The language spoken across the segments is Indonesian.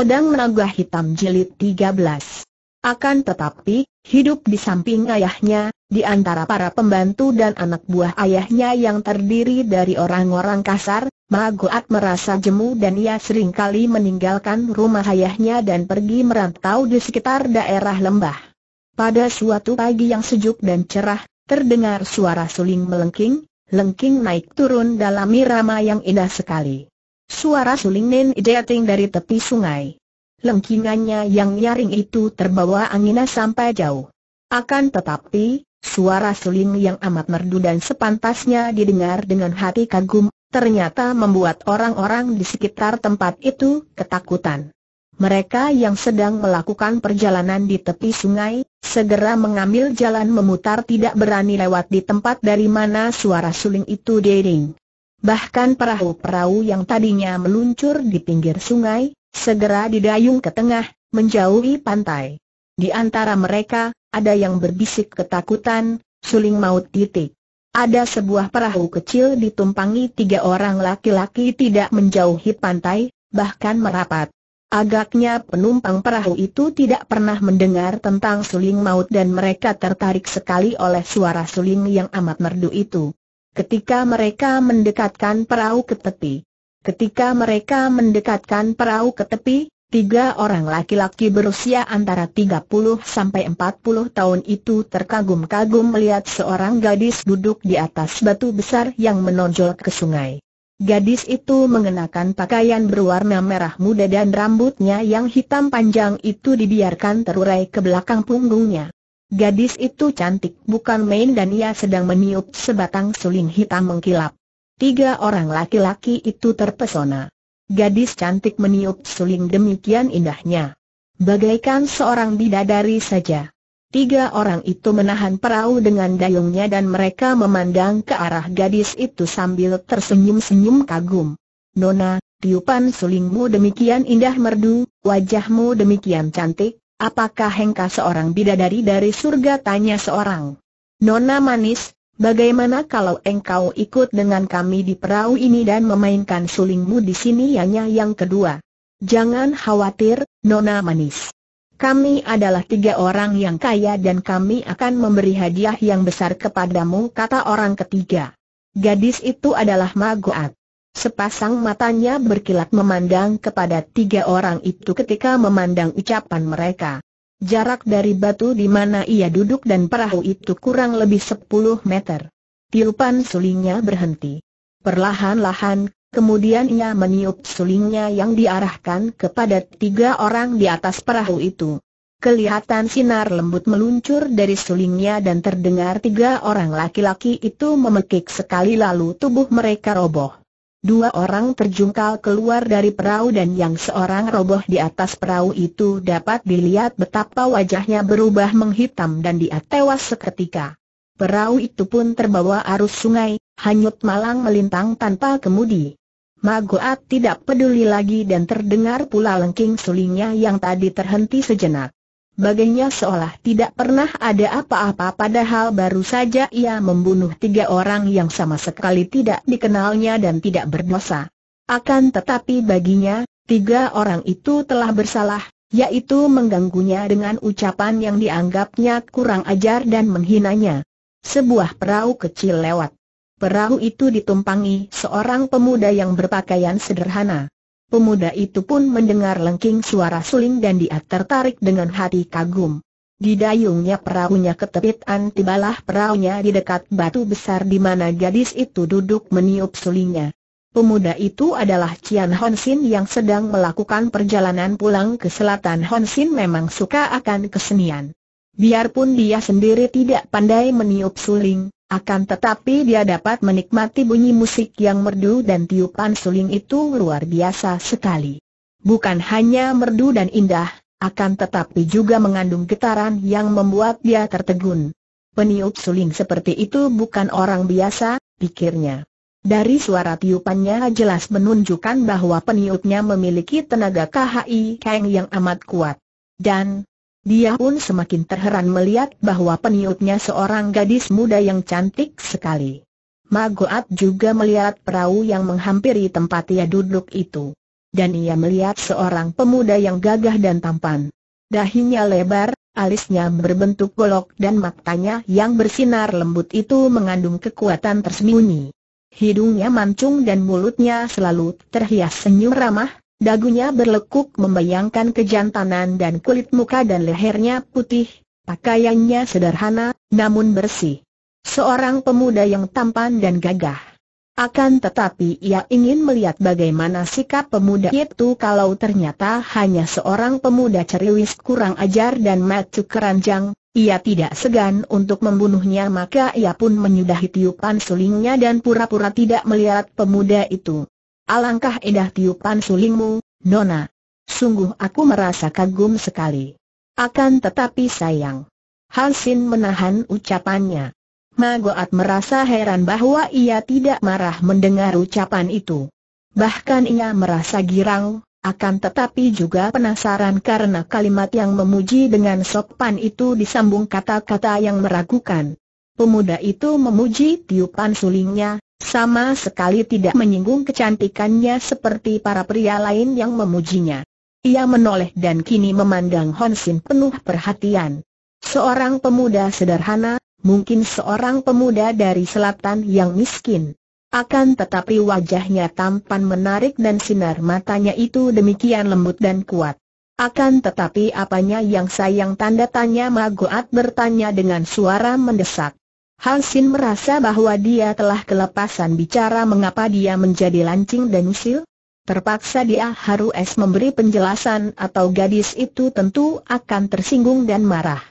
Pedang Naga Hitam Jilid 13 akan tetapi, hidup di samping ayahnya, di antara para pembantu dan anak buah ayahnya yang terdiri dari orang-orang kasar, Magoat merasa jemu dan ia sering kali meninggalkan rumah ayahnya dan pergi merantau di sekitar daerah lembah. Pada suatu pagi yang sejuk dan cerah, terdengar suara suling melengking, lengking naik turun dalam irama yang indah sekali. Suara suling Nen Ideating dari tepi sungai. Lengkingannya yang nyaring itu terbawa anginnya sampai jauh. Akan tetapi, suara suling yang amat merdu dan sepantasnya didengar dengan hati kagum, ternyata membuat orang-orang di sekitar tempat itu ketakutan. Mereka yang sedang melakukan perjalanan di tepi sungai, segera mengambil jalan memutar tidak berani lewat di tempat dari mana suara suling itu dering. Bahkan perahu-perahu yang tadinya meluncur di pinggir sungai, segera didayung ke tengah, menjauhi pantai. Di antara mereka, ada yang berbisik ketakutan, suling maut titik. Ada sebuah perahu kecil ditumpangi tiga orang laki-laki tidak menjauhi pantai, bahkan merapat. Agaknya penumpang perahu itu tidak pernah mendengar tentang suling maut dan mereka tertarik sekali oleh suara suling yang amat merdu itu. Ketika mereka mendekatkan perahu ke tepi. Ketika mereka mendekatkan perahu ke tepi, tiga orang laki-laki berusia antara 30 sampai 40 tahun itu terkagum-kagum melihat seorang gadis duduk di atas batu besar yang menonjol ke sungai. Gadis itu mengenakan pakaian berwarna merah muda dan rambutnya yang hitam panjang itu dibiarkan terurai ke belakang punggungnya. Gadis itu cantik bukan main dan ia sedang meniup sebatang suling hitam mengkilap. Tiga orang laki-laki itu terpesona. Gadis cantik meniup suling demikian indahnya. Bagaikan seorang bidadari saja. Tiga orang itu menahan perahu dengan dayungnya dan mereka memandang ke arah gadis itu sambil tersenyum-senyum kagum. Nona, tiupan sulingmu demikian indah merdu, wajahmu demikian cantik, Apakah Hengka seorang bidadari dari surga? Tanya seorang. Nona manis, bagaimana kalau engkau ikut dengan kami di perahu ini dan memainkan sulingmu di sini? Yanya yang kedua. Jangan khawatir, Nona manis. Kami adalah tiga orang yang kaya dan kami akan memberi hadiah yang besar kepadamu kata orang ketiga. Gadis itu adalah Magoat. Sepasang matanya berkilat memandang kepada tiga orang itu ketika memandang ucapan mereka. Jarak dari batu di mana ia duduk dan perahu itu kurang lebih sepuluh meter. Tiupan sulingnya berhenti. Perlahan-lahan, kemudian ia meniup sulingnya yang diarahkan kepada tiga orang di atas perahu itu. Kelihatan sinar lembut meluncur dari sulingnya dan terdengar tiga orang laki-laki itu memekik sekali lalu tubuh mereka roboh. Dua orang terjungkal keluar dari perahu dan yang seorang roboh di atas perahu itu dapat dilihat betapa wajahnya berubah menghitam dan dia tewas seketika. Perahu itu pun terbawa arus sungai, hanyut malang melintang tanpa kemudi. Magoat tidak peduli lagi dan terdengar pula lengking sulingnya yang tadi terhenti sejenak. Baginya seolah tidak pernah ada apa-apa padahal baru saja ia membunuh tiga orang yang sama sekali tidak dikenalnya dan tidak berdosa. Akan tetapi baginya, tiga orang itu telah bersalah, yaitu mengganggunya dengan ucapan yang dianggapnya kurang ajar dan menghinanya. Sebuah perahu kecil lewat. Perahu itu ditumpangi seorang pemuda yang berpakaian sederhana. Pemuda itu pun mendengar lengking suara suling dan dia tertarik dengan hati kagum. Di dayungnya perahunya ke tepi tibalah perahunya di dekat batu besar di mana gadis itu duduk meniup sulingnya. Pemuda itu adalah Cian Honsin yang sedang melakukan perjalanan pulang ke selatan Honsin memang suka akan kesenian. Biarpun dia sendiri tidak pandai meniup suling, akan tetapi dia dapat menikmati bunyi musik yang merdu dan tiupan suling itu luar biasa sekali. Bukan hanya merdu dan indah, akan tetapi juga mengandung getaran yang membuat dia tertegun. Peniup suling seperti itu bukan orang biasa, pikirnya. Dari suara tiupannya jelas menunjukkan bahwa peniupnya memiliki tenaga KHI Kang yang amat kuat. Dan, dia pun semakin terheran melihat bahwa peniupnya seorang gadis muda yang cantik sekali. Magoat juga melihat perahu yang menghampiri tempat ia duduk itu. Dan ia melihat seorang pemuda yang gagah dan tampan. Dahinya lebar, alisnya berbentuk golok dan matanya yang bersinar lembut itu mengandung kekuatan tersembunyi. Hidungnya mancung dan mulutnya selalu terhias senyum ramah, Dagunya berlekuk membayangkan kejantanan dan kulit muka dan lehernya putih, pakaiannya sederhana, namun bersih. Seorang pemuda yang tampan dan gagah. Akan tetapi ia ingin melihat bagaimana sikap pemuda itu kalau ternyata hanya seorang pemuda ceriwis kurang ajar dan macu keranjang, ia tidak segan untuk membunuhnya maka ia pun menyudahi tiupan sulingnya dan pura-pura tidak melihat pemuda itu. Alangkah indah tiupan sulingmu, Nona. Sungguh aku merasa kagum sekali. Akan tetapi sayang. Hansin menahan ucapannya. Magoat merasa heran bahwa ia tidak marah mendengar ucapan itu. Bahkan ia merasa girang, akan tetapi juga penasaran karena kalimat yang memuji dengan sopan itu disambung kata-kata yang meragukan. Pemuda itu memuji tiupan sulingnya, sama sekali tidak menyinggung kecantikannya seperti para pria lain yang memujinya. Ia menoleh dan kini memandang Honsin penuh perhatian. Seorang pemuda sederhana, mungkin seorang pemuda dari selatan yang miskin. Akan tetapi wajahnya tampan menarik dan sinar matanya itu demikian lembut dan kuat. Akan tetapi apanya yang sayang tanda tanya Magoat bertanya dengan suara mendesak. Halsin merasa bahwa dia telah kelepasan bicara mengapa dia menjadi lancing dan usil. Terpaksa dia harus memberi penjelasan atau gadis itu tentu akan tersinggung dan marah.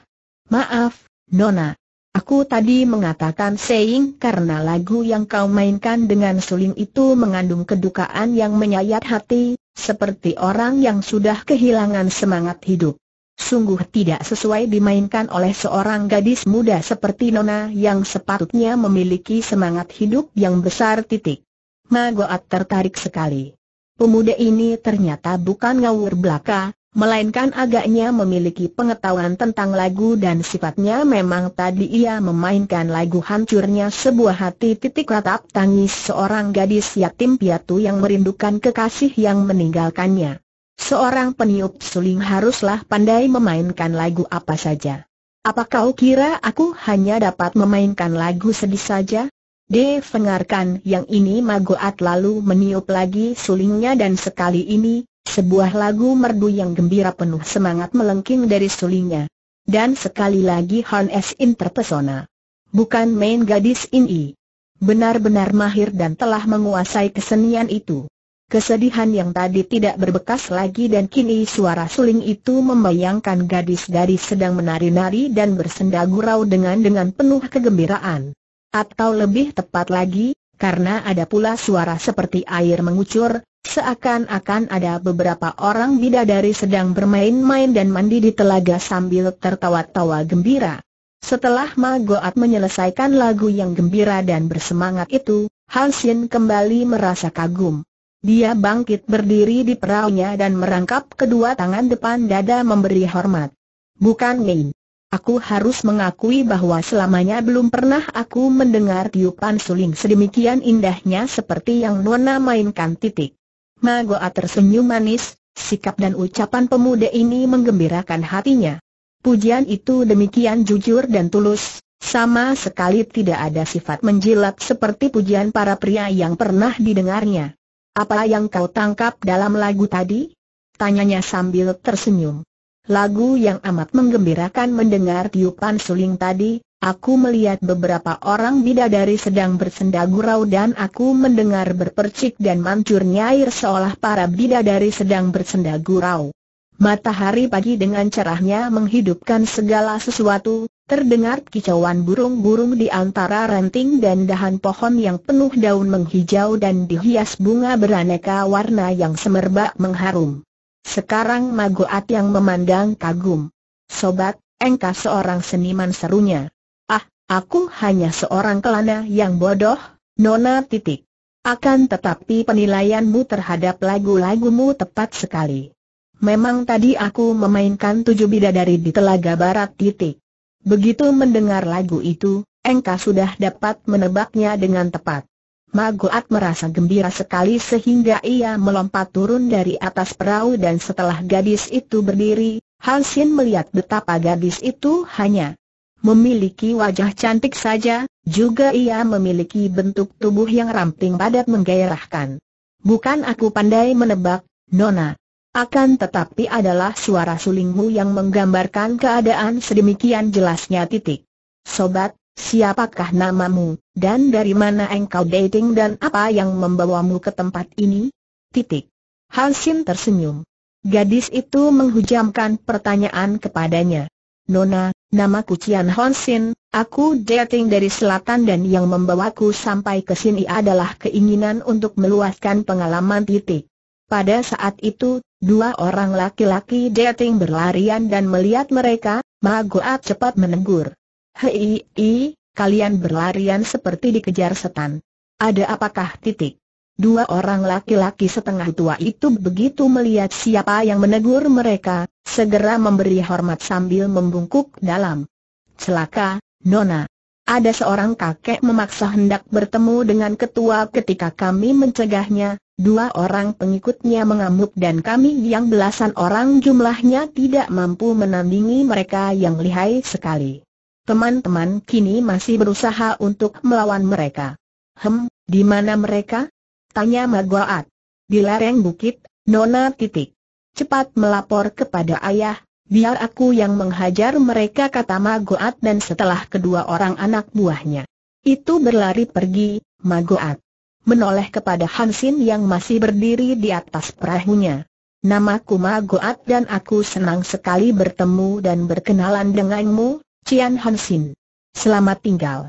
Maaf, Nona. Aku tadi mengatakan saying karena lagu yang kau mainkan dengan suling itu mengandung kedukaan yang menyayat hati, seperti orang yang sudah kehilangan semangat hidup sungguh tidak sesuai dimainkan oleh seorang gadis muda seperti Nona yang sepatutnya memiliki semangat hidup yang besar titik. Magoat tertarik sekali. Pemuda ini ternyata bukan ngawur belaka, melainkan agaknya memiliki pengetahuan tentang lagu dan sifatnya memang tadi ia memainkan lagu hancurnya sebuah hati titik ratap tangis seorang gadis yatim piatu yang merindukan kekasih yang meninggalkannya. Seorang peniup suling haruslah pandai memainkan lagu apa saja. Apa kau kira aku hanya dapat memainkan lagu sedih saja? Dengarkan yang ini Magoat lalu meniup lagi sulingnya dan sekali ini, sebuah lagu merdu yang gembira penuh semangat melengking dari sulingnya. Dan sekali lagi Han In terpesona. Bukan main gadis ini. Benar-benar mahir dan telah menguasai kesenian itu. Kesedihan yang tadi tidak berbekas lagi dan kini suara suling itu membayangkan gadis-gadis sedang menari-nari dan bersenda gurau dengan-dengan penuh kegembiraan. Atau lebih tepat lagi, karena ada pula suara seperti air mengucur, seakan-akan ada beberapa orang bidadari sedang bermain-main dan mandi di telaga sambil tertawa-tawa gembira. Setelah Magoat menyelesaikan lagu yang gembira dan bersemangat itu, Hansin kembali merasa kagum. Dia bangkit berdiri di peraunya dan merangkap kedua tangan depan dada memberi hormat. Bukan Ngin. Aku harus mengakui bahwa selamanya belum pernah aku mendengar tiupan suling sedemikian indahnya seperti yang Nona mainkan titik. Magoa tersenyum manis, sikap dan ucapan pemuda ini menggembirakan hatinya. Pujian itu demikian jujur dan tulus, sama sekali tidak ada sifat menjilat seperti pujian para pria yang pernah didengarnya. Apa yang kau tangkap dalam lagu tadi? Tanyanya sambil tersenyum. Lagu yang amat menggembirakan mendengar tiupan suling tadi, aku melihat beberapa orang bidadari sedang bersenda gurau dan aku mendengar berpercik dan mancurnya air seolah para bidadari sedang bersenda gurau. Matahari pagi dengan cerahnya menghidupkan segala sesuatu, Terdengar kicauan burung-burung di antara ranting dan dahan pohon yang penuh daun menghijau dan dihias bunga beraneka warna yang semerbak mengharum. Sekarang Magoat yang memandang kagum. Sobat, engkau seorang seniman serunya. Ah, aku hanya seorang kelana yang bodoh, nona titik. Akan tetapi penilaianmu terhadap lagu-lagumu tepat sekali. Memang tadi aku memainkan tujuh bidadari di telaga barat titik. Begitu mendengar lagu itu, Engka sudah dapat menebaknya dengan tepat. Magoat merasa gembira sekali sehingga ia melompat turun dari atas perahu dan setelah gadis itu berdiri, Hansin melihat betapa gadis itu hanya memiliki wajah cantik saja, juga ia memiliki bentuk tubuh yang ramping padat menggairahkan. Bukan aku pandai menebak, Nona, akan tetapi adalah suara sulingmu yang menggambarkan keadaan sedemikian jelasnya titik. Sobat, siapakah namamu, dan dari mana engkau dating dan apa yang membawamu ke tempat ini? Titik. Hansin tersenyum. Gadis itu menghujamkan pertanyaan kepadanya. Nona, nama Cian hansin aku dating dari selatan dan yang membawaku sampai ke sini adalah keinginan untuk meluaskan pengalaman titik. Pada saat itu, Dua orang laki-laki dating berlarian dan melihat mereka, Magoat cepat menegur. Hei, i, kalian berlarian seperti dikejar setan. Ada apakah titik? Dua orang laki-laki setengah tua itu begitu melihat siapa yang menegur mereka, segera memberi hormat sambil membungkuk dalam. Celaka, Nona. Ada seorang kakek memaksa hendak bertemu dengan ketua ketika kami mencegahnya, Dua orang pengikutnya mengamuk dan kami yang belasan orang jumlahnya tidak mampu menandingi mereka yang lihai sekali. Teman-teman kini masih berusaha untuk melawan mereka. Hem, di mana mereka? Tanya Magoat. Di lereng bukit, Nona titik. Cepat melapor kepada ayah, biar aku yang menghajar mereka kata Magoat dan setelah kedua orang anak buahnya. Itu berlari pergi, Magoat menoleh kepada Hansin yang masih berdiri di atas perahunya. Namaku Magoat dan aku senang sekali bertemu dan berkenalan denganmu, Cian Hansin. Selamat tinggal.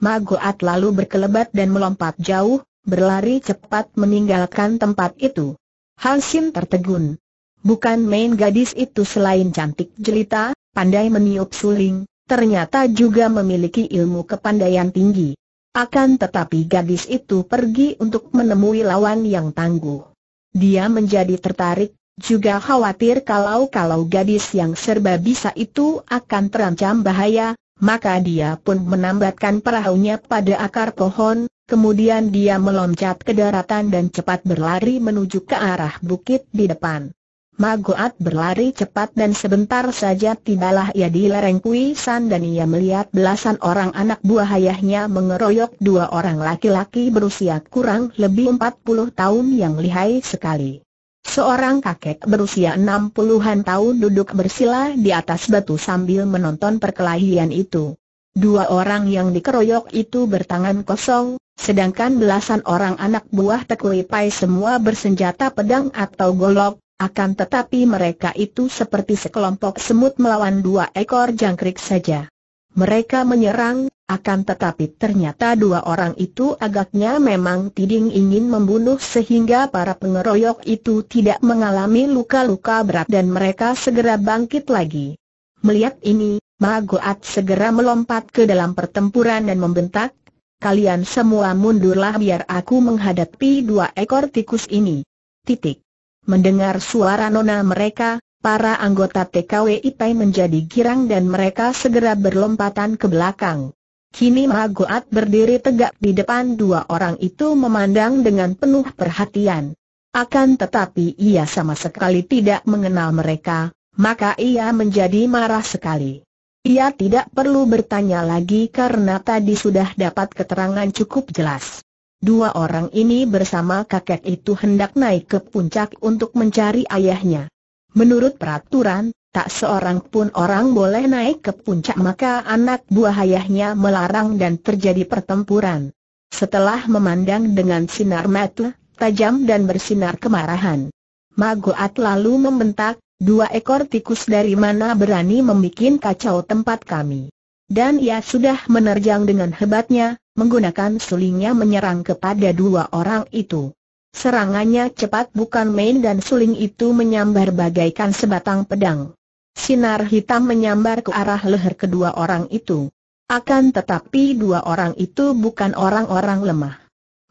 Magoat lalu berkelebat dan melompat jauh, berlari cepat meninggalkan tempat itu. Hansin tertegun. Bukan main gadis itu selain cantik jelita, pandai meniup suling, ternyata juga memiliki ilmu kepandaian tinggi. Akan tetapi gadis itu pergi untuk menemui lawan yang tangguh. Dia menjadi tertarik, juga khawatir kalau-kalau gadis yang serba bisa itu akan terancam bahaya, maka dia pun menambatkan perahunya pada akar pohon, kemudian dia meloncat ke daratan dan cepat berlari menuju ke arah bukit di depan. Magoat berlari cepat dan sebentar saja tibalah ia di lereng Pui San dan ia melihat belasan orang anak buah ayahnya mengeroyok dua orang laki-laki berusia kurang lebih 40 tahun yang lihai sekali. Seorang kakek berusia 60-an tahun duduk bersila di atas batu sambil menonton perkelahian itu. Dua orang yang dikeroyok itu bertangan kosong, sedangkan belasan orang anak buah tekuipai semua bersenjata pedang atau golok, akan tetapi mereka itu seperti sekelompok semut melawan dua ekor jangkrik saja. Mereka menyerang, akan tetapi ternyata dua orang itu agaknya memang tiding ingin membunuh sehingga para pengeroyok itu tidak mengalami luka-luka berat dan mereka segera bangkit lagi. Melihat ini, Magoat segera melompat ke dalam pertempuran dan membentak, kalian semua mundurlah biar aku menghadapi dua ekor tikus ini. Titik. Mendengar suara nona mereka, para anggota TKW Ipai menjadi girang dan mereka segera berlompatan ke belakang. Kini Magoat berdiri tegak di depan dua orang itu memandang dengan penuh perhatian. Akan tetapi ia sama sekali tidak mengenal mereka, maka ia menjadi marah sekali. Ia tidak perlu bertanya lagi karena tadi sudah dapat keterangan cukup jelas. Dua orang ini bersama kakek itu hendak naik ke puncak untuk mencari ayahnya. Menurut peraturan, tak seorang pun orang boleh naik ke puncak maka anak buah ayahnya melarang dan terjadi pertempuran. Setelah memandang dengan sinar mata, tajam dan bersinar kemarahan. Magoat lalu membentak, dua ekor tikus dari mana berani membuat kacau tempat kami. Dan ia sudah menerjang dengan hebatnya, menggunakan sulingnya menyerang kepada dua orang itu. Serangannya cepat bukan main dan suling itu menyambar bagaikan sebatang pedang. Sinar hitam menyambar ke arah leher kedua orang itu. Akan tetapi dua orang itu bukan orang-orang lemah.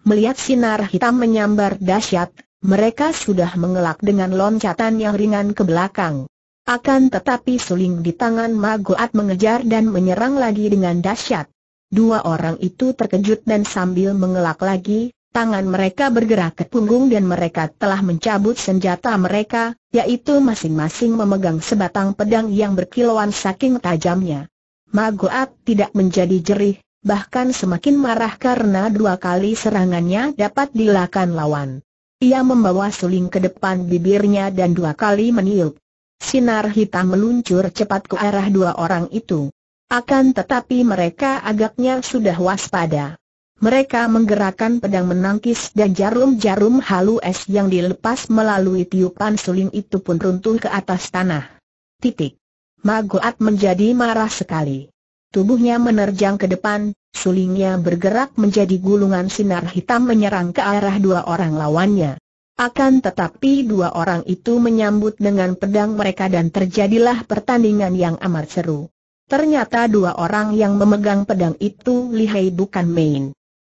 Melihat sinar hitam menyambar dahsyat, mereka sudah mengelak dengan loncatan yang ringan ke belakang. Akan tetapi suling di tangan Magoat mengejar dan menyerang lagi dengan dahsyat. Dua orang itu terkejut dan sambil mengelak lagi, tangan mereka bergerak ke punggung dan mereka telah mencabut senjata mereka, yaitu masing-masing memegang sebatang pedang yang berkilauan saking tajamnya. Magoat tidak menjadi jerih, bahkan semakin marah karena dua kali serangannya dapat dilakukan lawan. Ia membawa suling ke depan bibirnya dan dua kali meniup. Sinar hitam meluncur cepat ke arah dua orang itu. Akan tetapi mereka agaknya sudah waspada. Mereka menggerakkan pedang menangkis dan jarum-jarum halu es yang dilepas melalui tiupan suling itu pun runtuh ke atas tanah. Titik. Magoat menjadi marah sekali. Tubuhnya menerjang ke depan, sulingnya bergerak menjadi gulungan sinar hitam menyerang ke arah dua orang lawannya. Akan tetapi dua orang itu menyambut dengan pedang mereka dan terjadilah pertandingan yang amat seru. Ternyata dua orang yang memegang pedang itu lihai bukan main.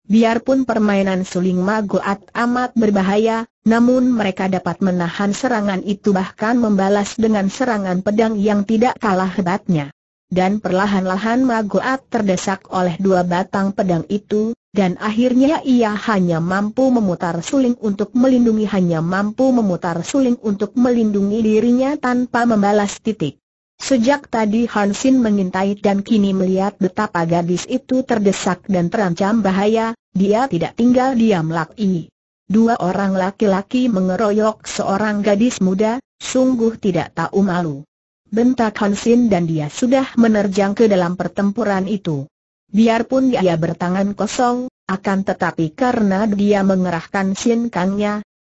Biarpun permainan suling magoat amat berbahaya, namun mereka dapat menahan serangan itu bahkan membalas dengan serangan pedang yang tidak kalah hebatnya. Dan perlahan-lahan magoat terdesak oleh dua batang pedang itu, dan akhirnya ia hanya mampu memutar suling untuk melindungi hanya mampu memutar suling untuk melindungi dirinya tanpa membalas titik. Sejak tadi Hansin mengintai dan kini melihat betapa gadis itu terdesak dan terancam bahaya, dia tidak tinggal diam lagi. Dua orang laki-laki mengeroyok seorang gadis muda, sungguh tidak tahu malu. Bentak Hansin dan dia sudah menerjang ke dalam pertempuran itu. Biarpun dia bertangan kosong, akan tetapi karena dia mengerahkan sin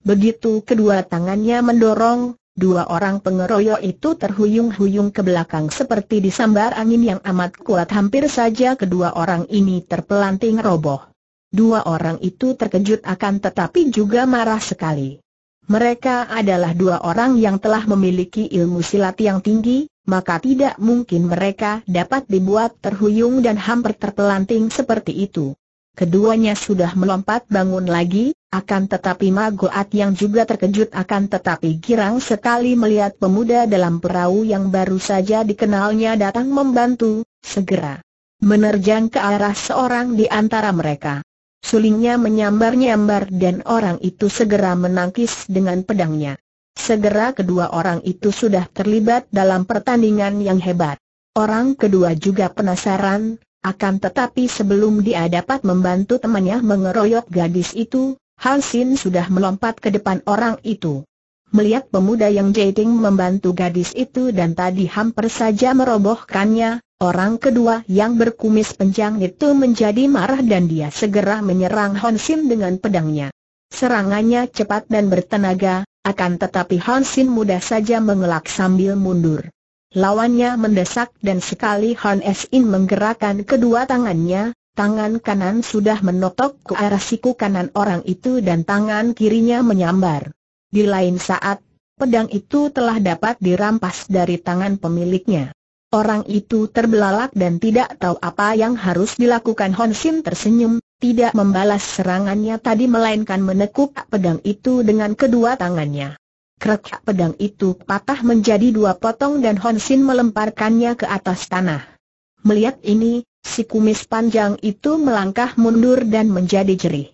begitu kedua tangannya mendorong, Dua orang pengeroyok itu terhuyung-huyung ke belakang seperti disambar angin yang amat kuat hampir saja kedua orang ini terpelanting roboh. Dua orang itu terkejut akan tetapi juga marah sekali. Mereka adalah dua orang yang telah memiliki ilmu silat yang tinggi, maka tidak mungkin mereka dapat dibuat terhuyung dan hampir terpelanting seperti itu. Keduanya sudah melompat bangun lagi, akan tetapi Magoat yang juga terkejut akan tetapi girang sekali melihat pemuda dalam perahu yang baru saja dikenalnya datang membantu, segera menerjang ke arah seorang di antara mereka. Sulingnya menyambar-nyambar dan orang itu segera menangkis dengan pedangnya. Segera kedua orang itu sudah terlibat dalam pertandingan yang hebat. Orang kedua juga penasaran, akan tetapi sebelum dia dapat membantu temannya mengeroyok gadis itu, Hansin sudah melompat ke depan orang itu. Melihat pemuda yang jating membantu gadis itu dan tadi hampir saja merobohkannya, orang kedua yang berkumis panjang itu menjadi marah dan dia segera menyerang Hansin dengan pedangnya. Serangannya cepat dan bertenaga, akan tetapi Hansin mudah saja mengelak sambil mundur. Lawannya mendesak dan sekali Hansin menggerakkan kedua tangannya, tangan kanan sudah menotok ke arah siku kanan orang itu dan tangan kirinya menyambar. Di lain saat, pedang itu telah dapat dirampas dari tangan pemiliknya. Orang itu terbelalak dan tidak tahu apa yang harus dilakukan Honsin tersenyum, tidak membalas serangannya tadi melainkan menekuk pedang itu dengan kedua tangannya. Krek pedang itu patah menjadi dua potong dan Honsin melemparkannya ke atas tanah. Melihat ini, si kumis panjang itu melangkah mundur dan menjadi jerih.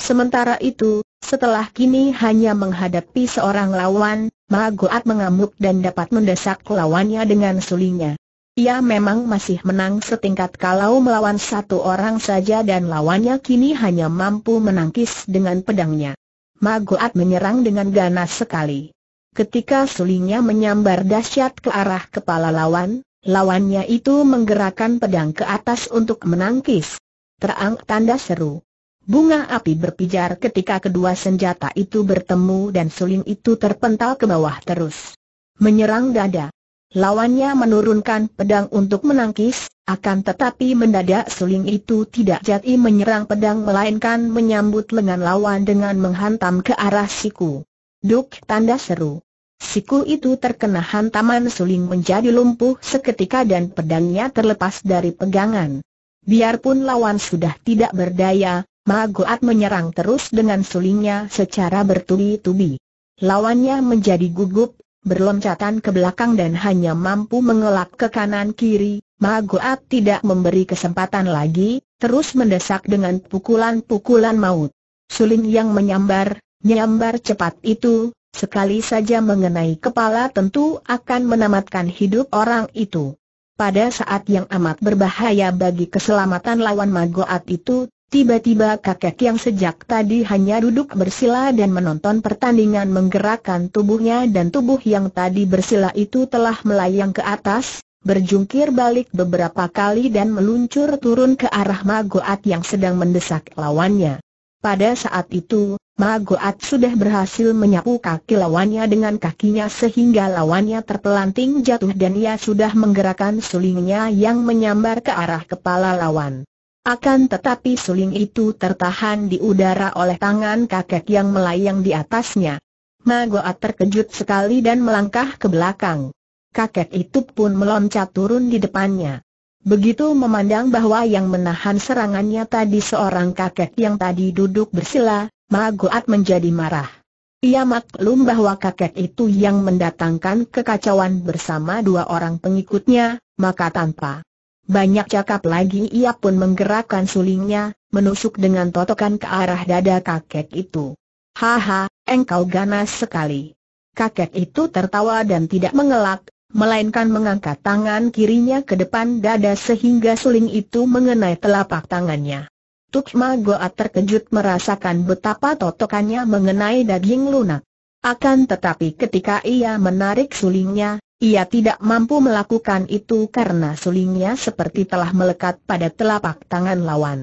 Sementara itu, setelah kini hanya menghadapi seorang lawan, Magoat mengamuk dan dapat mendesak lawannya dengan sulinya. Ia memang masih menang setingkat kalau melawan satu orang saja dan lawannya kini hanya mampu menangkis dengan pedangnya. Magoat menyerang dengan ganas sekali. Ketika sulingnya menyambar dahsyat ke arah kepala lawan, Lawannya itu menggerakkan pedang ke atas untuk menangkis. Terang tanda seru. Bunga api berpijar ketika kedua senjata itu bertemu dan suling itu terpental ke bawah terus. Menyerang dada. Lawannya menurunkan pedang untuk menangkis, akan tetapi mendadak suling itu tidak jadi menyerang pedang melainkan menyambut lengan lawan dengan menghantam ke arah siku. Duk tanda seru. Siku itu terkena hantaman suling menjadi lumpuh seketika dan pedangnya terlepas dari pegangan. Biarpun lawan sudah tidak berdaya, Magoat menyerang terus dengan sulingnya secara bertubi-tubi. Lawannya menjadi gugup, berloncatan ke belakang dan hanya mampu mengelak ke kanan kiri. Magoat tidak memberi kesempatan lagi, terus mendesak dengan pukulan-pukulan maut. Suling yang menyambar, nyambar cepat itu, Sekali saja mengenai kepala tentu akan menamatkan hidup orang itu. Pada saat yang amat berbahaya bagi keselamatan lawan Magoat itu, tiba-tiba kakek yang sejak tadi hanya duduk bersila dan menonton pertandingan menggerakkan tubuhnya dan tubuh yang tadi bersila itu telah melayang ke atas, berjungkir balik beberapa kali dan meluncur turun ke arah Magoat yang sedang mendesak lawannya. Pada saat itu, Magoat sudah berhasil menyapu kaki lawannya dengan kakinya sehingga lawannya terpelanting jatuh dan ia sudah menggerakkan sulingnya yang menyambar ke arah kepala lawan. Akan tetapi suling itu tertahan di udara oleh tangan kakek yang melayang di atasnya. Magoat terkejut sekali dan melangkah ke belakang. Kakek itu pun meloncat turun di depannya. Begitu memandang bahwa yang menahan serangannya tadi seorang kakek yang tadi duduk bersila, maguat menjadi marah. Ia maklum bahwa kakek itu yang mendatangkan kekacauan bersama dua orang pengikutnya, maka tanpa banyak cakap lagi ia pun menggerakkan sulingnya, menusuk dengan totokan ke arah dada kakek itu. Haha, engkau ganas sekali. Kakek itu tertawa dan tidak mengelak, melainkan mengangkat tangan kirinya ke depan dada sehingga suling itu mengenai telapak tangannya. Tukma Goat terkejut merasakan betapa totokannya mengenai daging lunak. Akan tetapi ketika ia menarik sulingnya, ia tidak mampu melakukan itu karena sulingnya seperti telah melekat pada telapak tangan lawan.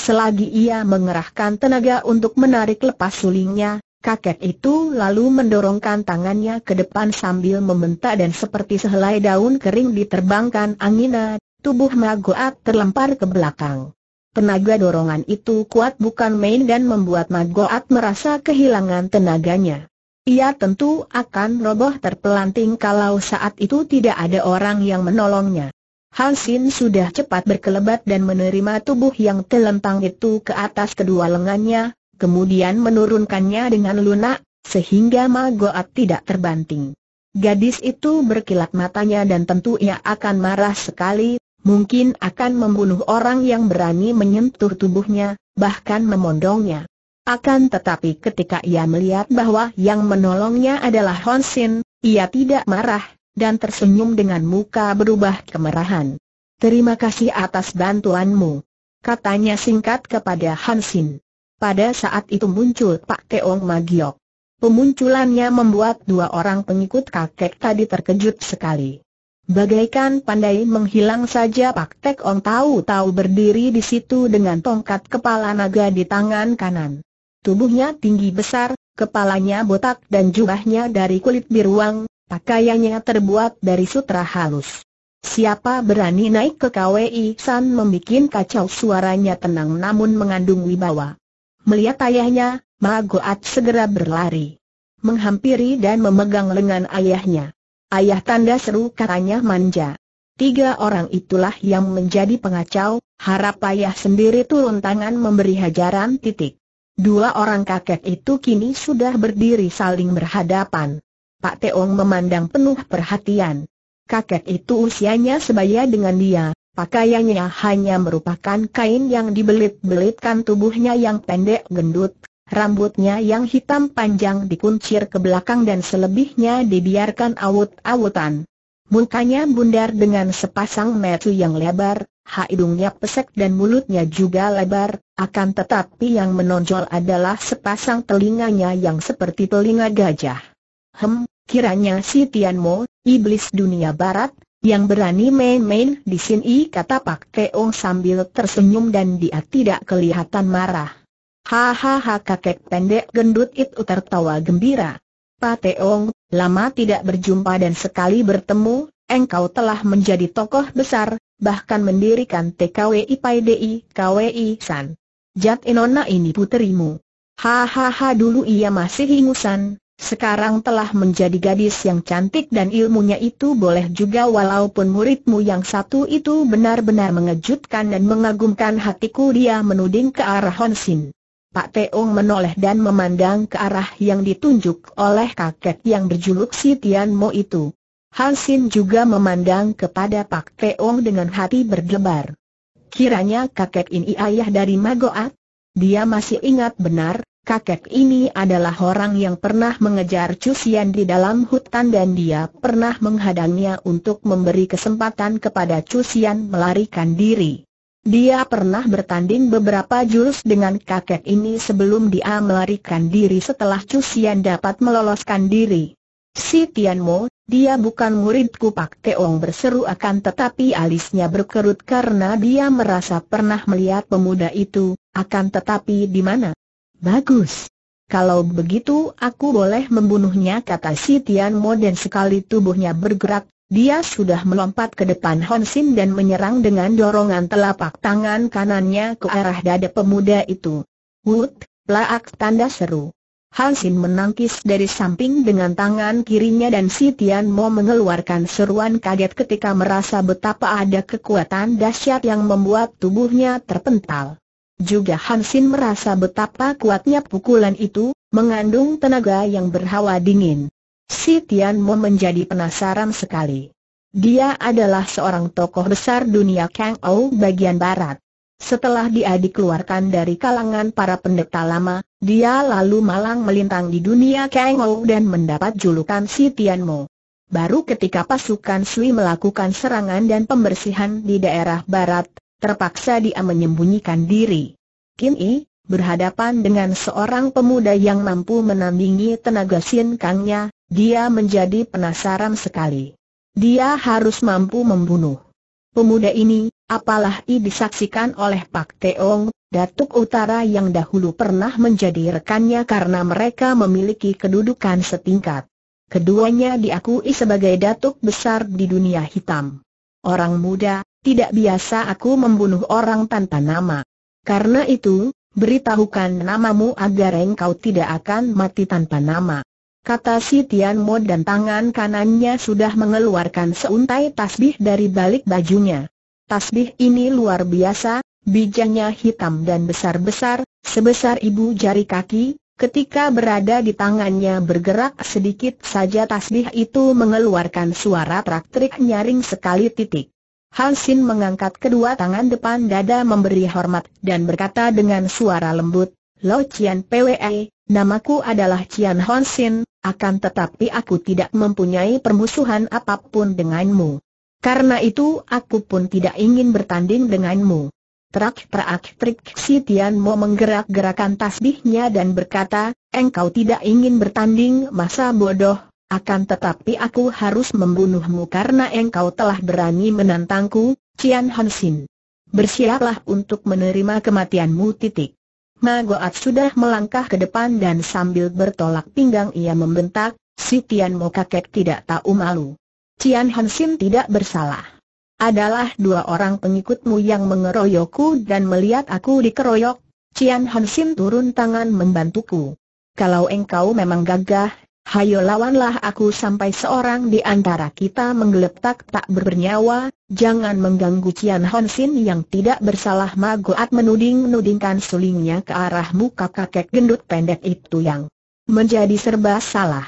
Selagi ia mengerahkan tenaga untuk menarik lepas sulingnya, Kakek itu lalu mendorongkan tangannya ke depan sambil membentak dan seperti sehelai daun kering diterbangkan angina, tubuh Magoat terlempar ke belakang. Tenaga dorongan itu kuat bukan main dan membuat Magoat merasa kehilangan tenaganya. Ia tentu akan roboh terpelanting kalau saat itu tidak ada orang yang menolongnya. Halsin sudah cepat berkelebat dan menerima tubuh yang telentang itu ke atas kedua lengannya, kemudian menurunkannya dengan lunak, sehingga Magoat tidak terbanting. Gadis itu berkilat matanya dan tentu ia akan marah sekali, mungkin akan membunuh orang yang berani menyentuh tubuhnya, bahkan memondongnya. Akan tetapi ketika ia melihat bahwa yang menolongnya adalah Hon ia tidak marah, dan tersenyum dengan muka berubah kemerahan. Terima kasih atas bantuanmu. Katanya singkat kepada Hon pada saat itu muncul Pak Keong Magiok. Pemunculannya membuat dua orang pengikut kakek tadi terkejut sekali. Bagaikan pandai menghilang saja Pak Teong tahu-tahu berdiri di situ dengan tongkat kepala naga di tangan kanan. Tubuhnya tinggi besar, kepalanya botak dan jubahnya dari kulit biruang, pakaiannya terbuat dari sutra halus. Siapa berani naik ke KWI San membuat kacau suaranya tenang namun mengandung wibawa. Melihat ayahnya, Magoat segera berlari. Menghampiri dan memegang lengan ayahnya. Ayah tanda seru katanya manja. Tiga orang itulah yang menjadi pengacau, harap ayah sendiri turun tangan memberi hajaran titik. Dua orang kakek itu kini sudah berdiri saling berhadapan. Pak Teong memandang penuh perhatian. Kakek itu usianya sebaya dengan dia, Pakaiannya hanya merupakan kain yang dibelit-belitkan tubuhnya yang pendek gendut, rambutnya yang hitam panjang dikuncir ke belakang dan selebihnya dibiarkan awut-awutan. Mukanya bundar dengan sepasang mata yang lebar, hidungnya pesek dan mulutnya juga lebar, akan tetapi yang menonjol adalah sepasang telinganya yang seperti telinga gajah. Hem, kiranya si Mo, iblis dunia barat, yang berani main-main di sini kata Pak Teo sambil tersenyum dan dia tidak kelihatan marah. Hahaha kakek pendek gendut itu tertawa gembira. Pak Teong, lama tidak berjumpa dan sekali bertemu, engkau telah menjadi tokoh besar, bahkan mendirikan TKWI PAIDI KWI San. Jat Inona ini puterimu. Hahaha dulu ia masih ingusan, sekarang telah menjadi gadis yang cantik dan ilmunya itu boleh juga walaupun muridmu yang satu itu benar-benar mengejutkan dan mengagumkan hatiku dia menuding ke arah Honsin. Pak Teong menoleh dan memandang ke arah yang ditunjuk oleh kakek yang berjuluk si Tian Mo itu. Hansin juga memandang kepada Pak Teong dengan hati berdebar. Kiranya kakek ini ayah dari Magoat? Dia masih ingat benar Kakek ini adalah orang yang pernah mengejar Cusian di dalam hutan dan dia pernah menghadangnya untuk memberi kesempatan kepada Cusian melarikan diri. Dia pernah bertanding beberapa jurus dengan kakek ini sebelum dia melarikan diri setelah Cusian dapat meloloskan diri. Si Tian dia bukan muridku Pak Teong berseru akan tetapi alisnya berkerut karena dia merasa pernah melihat pemuda itu, akan tetapi di mana? Bagus. Kalau begitu aku boleh membunuhnya kata si Tian Mo dan sekali tubuhnya bergerak, dia sudah melompat ke depan Hon Sin dan menyerang dengan dorongan telapak tangan kanannya ke arah dada pemuda itu. Wut, laak tanda seru. Hon Sin menangkis dari samping dengan tangan kirinya dan si Tian Mo mengeluarkan seruan kaget ketika merasa betapa ada kekuatan dahsyat yang membuat tubuhnya terpental. Juga Hansin merasa betapa kuatnya pukulan itu, mengandung tenaga yang berhawa dingin. Si Tian Mo menjadi penasaran sekali. Dia adalah seorang tokoh besar dunia Kang Ou bagian barat. Setelah dia dikeluarkan dari kalangan para pendeta lama, dia lalu malang melintang di dunia Kang Ou dan mendapat julukan si Tian Mo. Baru ketika pasukan Sui melakukan serangan dan pembersihan di daerah barat, terpaksa dia menyembunyikan diri. Kim I, berhadapan dengan seorang pemuda yang mampu menandingi tenaga Sin Kangnya, dia menjadi penasaran sekali. Dia harus mampu membunuh. Pemuda ini, apalah I disaksikan oleh Pak Teong, Datuk Utara yang dahulu pernah menjadi rekannya karena mereka memiliki kedudukan setingkat. Keduanya diakui sebagai datuk besar di dunia hitam. Orang muda, tidak biasa aku membunuh orang tanpa nama. Karena itu, beritahukan namamu agar engkau tidak akan mati tanpa nama. Kata si Tian Mo dan tangan kanannya sudah mengeluarkan seuntai tasbih dari balik bajunya. Tasbih ini luar biasa, bijanya hitam dan besar-besar, sebesar ibu jari kaki, ketika berada di tangannya bergerak sedikit saja tasbih itu mengeluarkan suara traktrik nyaring sekali titik. Hansin mengangkat kedua tangan depan dada memberi hormat dan berkata dengan suara lembut, Lo Cian Pwe, namaku adalah Cian Hansin, akan tetapi aku tidak mempunyai permusuhan apapun denganmu. Karena itu aku pun tidak ingin bertanding denganmu. Trak trak trik si Tian Mo menggerak-gerakan tasbihnya dan berkata, engkau tidak ingin bertanding masa bodoh, akan tetapi aku harus membunuhmu karena engkau telah berani menantangku, Cian Hansin. Bersiaplah untuk menerima kematianmu titik. Magoat sudah melangkah ke depan dan sambil bertolak pinggang ia membentak, si Tian Mo kakek tidak tahu malu. Cian Hansin tidak bersalah. Adalah dua orang pengikutmu yang mengeroyokku dan melihat aku dikeroyok, Cian Hansin turun tangan membantuku. Kalau engkau memang gagah, hayo lawanlah aku sampai seorang di antara kita menggeletak tak bernyawa, jangan mengganggu Cian Hon Sin yang tidak bersalah Magoat menuding-nudingkan sulingnya ke arah muka kakek gendut pendek itu yang menjadi serba salah.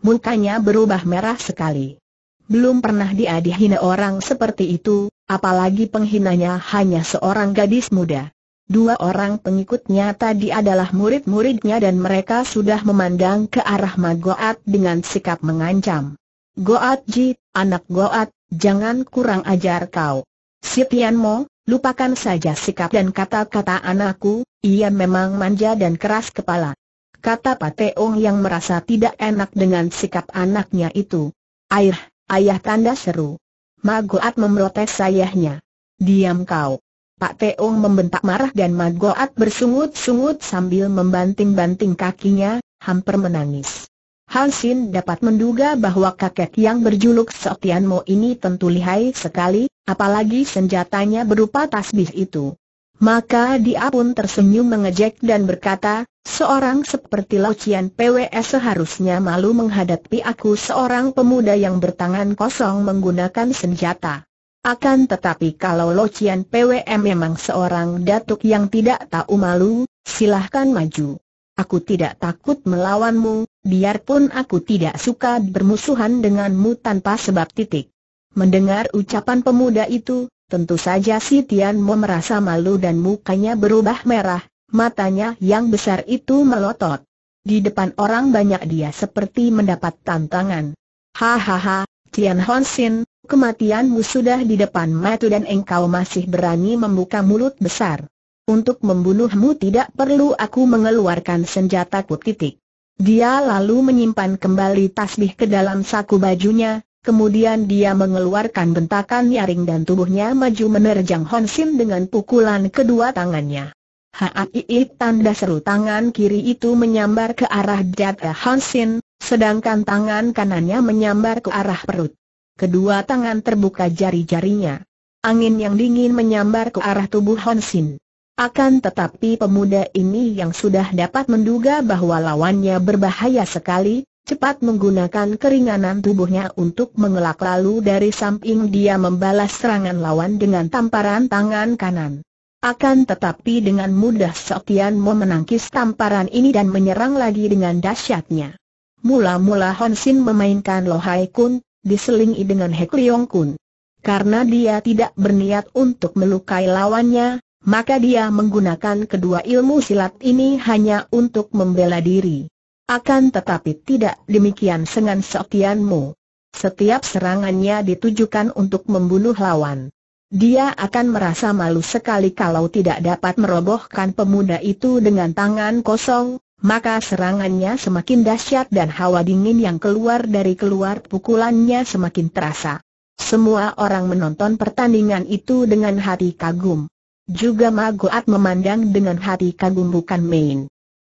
Mukanya berubah merah sekali. Belum pernah dia dihina orang seperti itu, apalagi penghinanya hanya seorang gadis muda. Dua orang pengikutnya tadi adalah murid-muridnya dan mereka sudah memandang ke arah Magoat dengan sikap mengancam. Goat Ji, anak Goat, jangan kurang ajar kau. Si Tian Mo, lupakan saja sikap dan kata-kata anakku, ia memang manja dan keras kepala. Kata Pateong yang merasa tidak enak dengan sikap anaknya itu. Air, ayah tanda seru. Magoat memrotes ayahnya. Diam kau. Pak Teong membentak marah dan Magoat bersungut-sungut sambil membanting-banting kakinya, hampir menangis. Hal Sin dapat menduga bahwa kakek yang berjuluk Sok Tian Mo ini tentu lihai sekali, apalagi senjatanya berupa tasbih itu. Maka dia pun tersenyum mengejek dan berkata, seorang seperti Lau PWS seharusnya malu menghadapi aku seorang pemuda yang bertangan kosong menggunakan senjata. Akan tetapi kalau Lo Cian PWM memang seorang datuk yang tidak tahu malu, silahkan maju. Aku tidak takut melawanmu, biarpun aku tidak suka bermusuhan denganmu tanpa sebab titik. Mendengar ucapan pemuda itu, tentu saja si Tian Mo merasa malu dan mukanya berubah merah, matanya yang besar itu melotot. Di depan orang banyak dia seperti mendapat tantangan. Hahaha, Tian Sin, kematianmu sudah di depan mata dan engkau masih berani membuka mulut besar. Untuk membunuhmu tidak perlu aku mengeluarkan senjataku titik. Dia lalu menyimpan kembali tasbih ke dalam saku bajunya, kemudian dia mengeluarkan bentakan nyaring dan tubuhnya maju menerjang Hon Sim dengan pukulan kedua tangannya. Haaii tanda seru tangan kiri itu menyambar ke arah dada Hansin, sedangkan tangan kanannya menyambar ke arah perut kedua tangan terbuka jari-jarinya. Angin yang dingin menyambar ke arah tubuh Honsin. Akan tetapi pemuda ini yang sudah dapat menduga bahwa lawannya berbahaya sekali, cepat menggunakan keringanan tubuhnya untuk mengelak lalu dari samping dia membalas serangan lawan dengan tamparan tangan kanan. Akan tetapi dengan mudah Sotian Mo menangkis tamparan ini dan menyerang lagi dengan dahsyatnya. Mula-mula Honsin memainkan Lohai Kun, diselingi dengan Hek Leong Kun. Karena dia tidak berniat untuk melukai lawannya, maka dia menggunakan kedua ilmu silat ini hanya untuk membela diri. Akan tetapi tidak demikian sengan Sotianmu. Setiap serangannya ditujukan untuk membunuh lawan. Dia akan merasa malu sekali kalau tidak dapat merobohkan pemuda itu dengan tangan kosong, maka serangannya semakin dahsyat dan hawa dingin yang keluar dari keluar pukulannya semakin terasa. Semua orang menonton pertandingan itu dengan hati kagum. Juga Magoat memandang dengan hati kagum bukan main.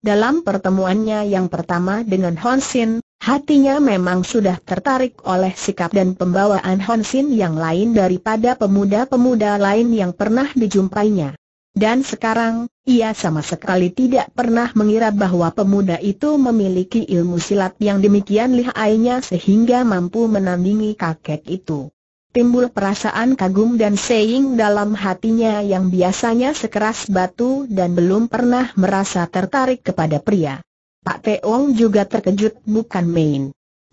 Dalam pertemuannya yang pertama dengan Honsin, hatinya memang sudah tertarik oleh sikap dan pembawaan Honsin yang lain daripada pemuda-pemuda lain yang pernah dijumpainya. Dan sekarang, ia sama sekali tidak pernah mengira bahwa pemuda itu memiliki ilmu silat yang demikian lihainya sehingga mampu menandingi kakek itu. Timbul perasaan kagum dan seing dalam hatinya yang biasanya sekeras batu dan belum pernah merasa tertarik kepada pria. Pak Teong juga terkejut bukan main.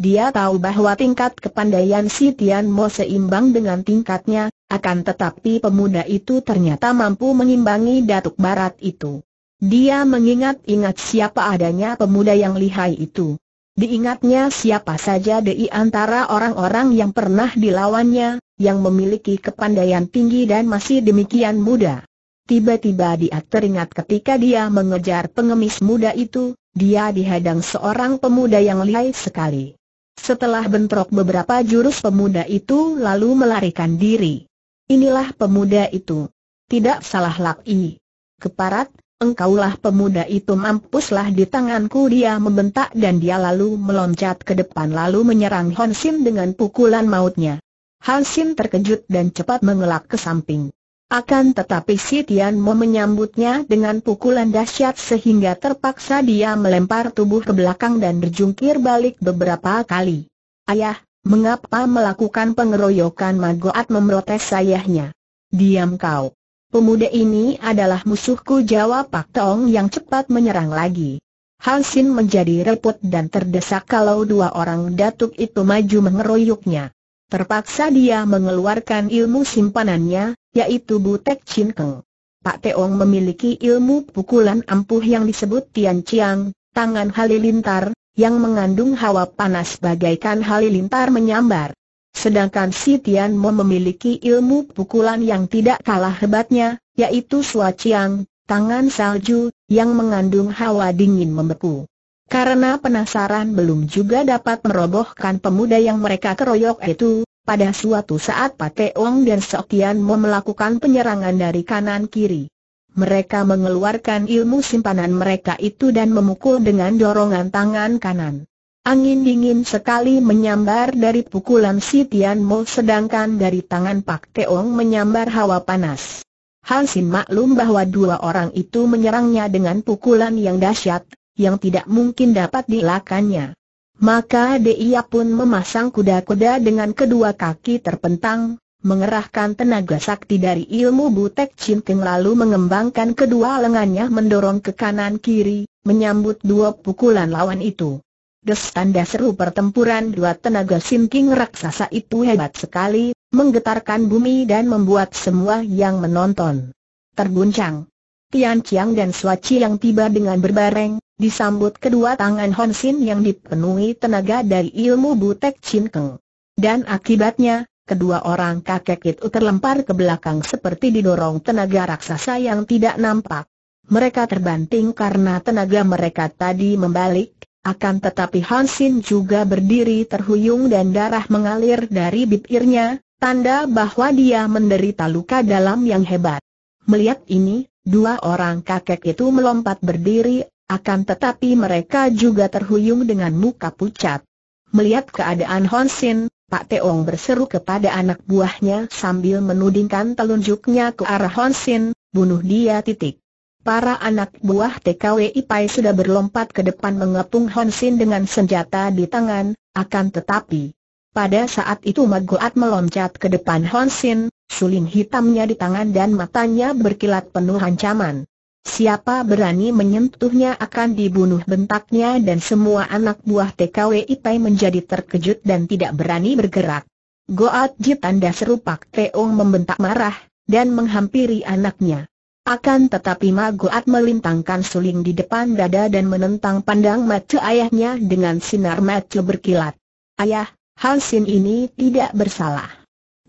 Dia tahu bahwa tingkat kepandaian si Tian Mo seimbang dengan tingkatnya, akan tetapi pemuda itu ternyata mampu mengimbangi Datuk Barat itu. Dia mengingat-ingat siapa adanya pemuda yang lihai itu. Diingatnya siapa saja di antara orang-orang yang pernah dilawannya, yang memiliki kepandaian tinggi dan masih demikian muda. Tiba-tiba dia teringat ketika dia mengejar pengemis muda itu, dia dihadang seorang pemuda yang lihai sekali. Setelah bentrok beberapa jurus pemuda itu lalu melarikan diri. Inilah pemuda itu. Tidak salah Laki. Keparat, engkaulah pemuda itu mampuslah di tanganku dia membentak dan dia lalu meloncat ke depan lalu menyerang Hon dengan pukulan mautnya. Hon terkejut dan cepat mengelak ke samping. Akan tetapi si Tian Mo menyambutnya dengan pukulan dahsyat sehingga terpaksa dia melempar tubuh ke belakang dan berjungkir balik beberapa kali. Ayah, mengapa melakukan pengeroyokan Magoat memrotes ayahnya? Diam kau. Pemuda ini adalah musuhku jawab Pak Tong yang cepat menyerang lagi. Hal Sin menjadi repot dan terdesak kalau dua orang datuk itu maju mengeroyoknya. Terpaksa dia mengeluarkan ilmu simpanannya, yaitu Butek Chin Keng. Pak Teong memiliki ilmu pukulan ampuh yang disebut Tian Chiang, tangan halilintar, yang mengandung hawa panas bagaikan halilintar menyambar. Sedangkan si Tian Mo memiliki ilmu pukulan yang tidak kalah hebatnya, yaitu Sua Chiang, tangan salju, yang mengandung hawa dingin membeku. Karena penasaran belum juga dapat merobohkan pemuda yang mereka keroyok itu, pada suatu saat Pateong dan Sokian mau melakukan penyerangan dari kanan kiri. Mereka mengeluarkan ilmu simpanan mereka itu dan memukul dengan dorongan tangan kanan. Angin dingin sekali menyambar dari pukulan si Tian Mo sedangkan dari tangan Pak Teong menyambar hawa panas. Hansin maklum bahwa dua orang itu menyerangnya dengan pukulan yang dahsyat, yang tidak mungkin dapat dilakannya. Maka dia pun memasang kuda-kuda dengan kedua kaki terpentang, mengerahkan tenaga sakti dari ilmu butek Keng lalu mengembangkan kedua lengannya mendorong ke kanan kiri, menyambut dua pukulan lawan itu. Des tanda seru pertempuran dua tenaga sinking raksasa itu hebat sekali, menggetarkan bumi dan membuat semua yang menonton terguncang. Tian Chiang dan Suaci yang tiba dengan berbareng, Disambut kedua tangan Sin yang dipenuhi tenaga dari ilmu Butek Chin Keng. Dan akibatnya, kedua orang kakek itu terlempar ke belakang seperti didorong tenaga raksasa yang tidak nampak. Mereka terbanting karena tenaga mereka tadi membalik, akan tetapi Hansin juga berdiri terhuyung dan darah mengalir dari bibirnya, tanda bahwa dia menderita luka dalam yang hebat. Melihat ini, dua orang kakek itu melompat berdiri, akan tetapi mereka juga terhuyung dengan muka pucat. Melihat keadaan Honsin, Pak Teong berseru kepada anak buahnya sambil menudingkan telunjuknya ke arah Sin, bunuh dia titik. Para anak buah TKWI Pai sudah berlompat ke depan mengepung Sin dengan senjata di tangan, akan tetapi pada saat itu Magoat meloncat ke depan Sin, suling hitamnya di tangan dan matanya berkilat penuh ancaman. Siapa berani menyentuhnya akan dibunuh bentaknya dan semua anak buah TKW Itai menjadi terkejut dan tidak berani bergerak. Goat Ji tanda serupak Teong membentak marah, dan menghampiri anaknya. Akan tetapi Ma Goat melintangkan suling di depan dada dan menentang pandang mata ayahnya dengan sinar mata berkilat. Ayah, Hansin ini tidak bersalah.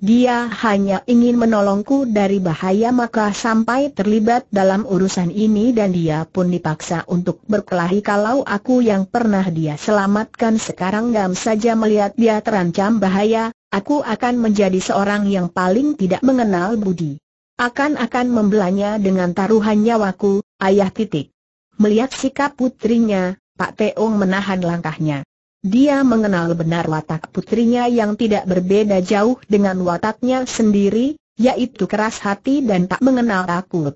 Dia hanya ingin menolongku dari bahaya maka sampai terlibat dalam urusan ini dan dia pun dipaksa untuk berkelahi kalau aku yang pernah dia selamatkan sekarang gam saja melihat dia terancam bahaya, aku akan menjadi seorang yang paling tidak mengenal budi. Akan-akan membelanya dengan taruhan nyawaku, ayah titik. Melihat sikap putrinya, Pak Teong menahan langkahnya. Dia mengenal benar watak putrinya yang tidak berbeda jauh dengan wataknya sendiri, yaitu keras hati dan tak mengenal takut.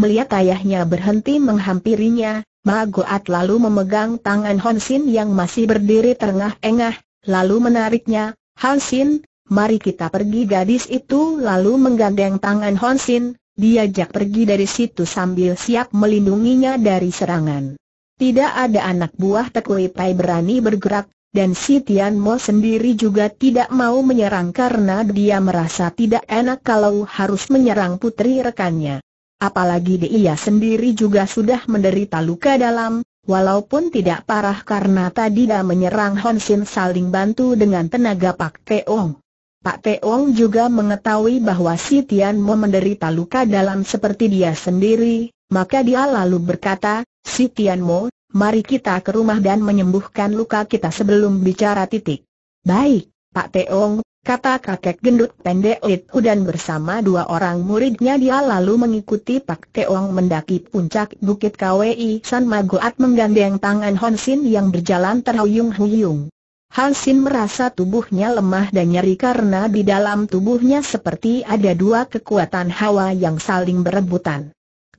Melihat ayahnya berhenti menghampirinya, Magoat lalu memegang tangan Honsin yang masih berdiri terengah-engah, lalu menariknya, Honsin, mari kita pergi gadis itu lalu menggandeng tangan Honsin, diajak pergi dari situ sambil siap melindunginya dari serangan. Tidak ada anak buah Tekui Pai berani bergerak, dan si Tian Mo sendiri juga tidak mau menyerang karena dia merasa tidak enak kalau harus menyerang putri rekannya. Apalagi dia sendiri juga sudah menderita luka dalam, walaupun tidak parah karena tadi dia menyerang Hon Sin saling bantu dengan tenaga Pak Teong. Pak Teong juga mengetahui bahwa si Tian Mo menderita luka dalam seperti dia sendiri, maka dia lalu berkata, Si Tianmo, mari kita ke rumah dan menyembuhkan luka kita sebelum bicara titik. Baik, Pak Teong, kata kakek gendut pendek itu dan bersama dua orang muridnya dia lalu mengikuti Pak Teong mendaki puncak Bukit KWI San Magoat menggandeng tangan Honsin yang berjalan terhuyung-huyung. Hansin merasa tubuhnya lemah dan nyeri karena di dalam tubuhnya seperti ada dua kekuatan hawa yang saling berebutan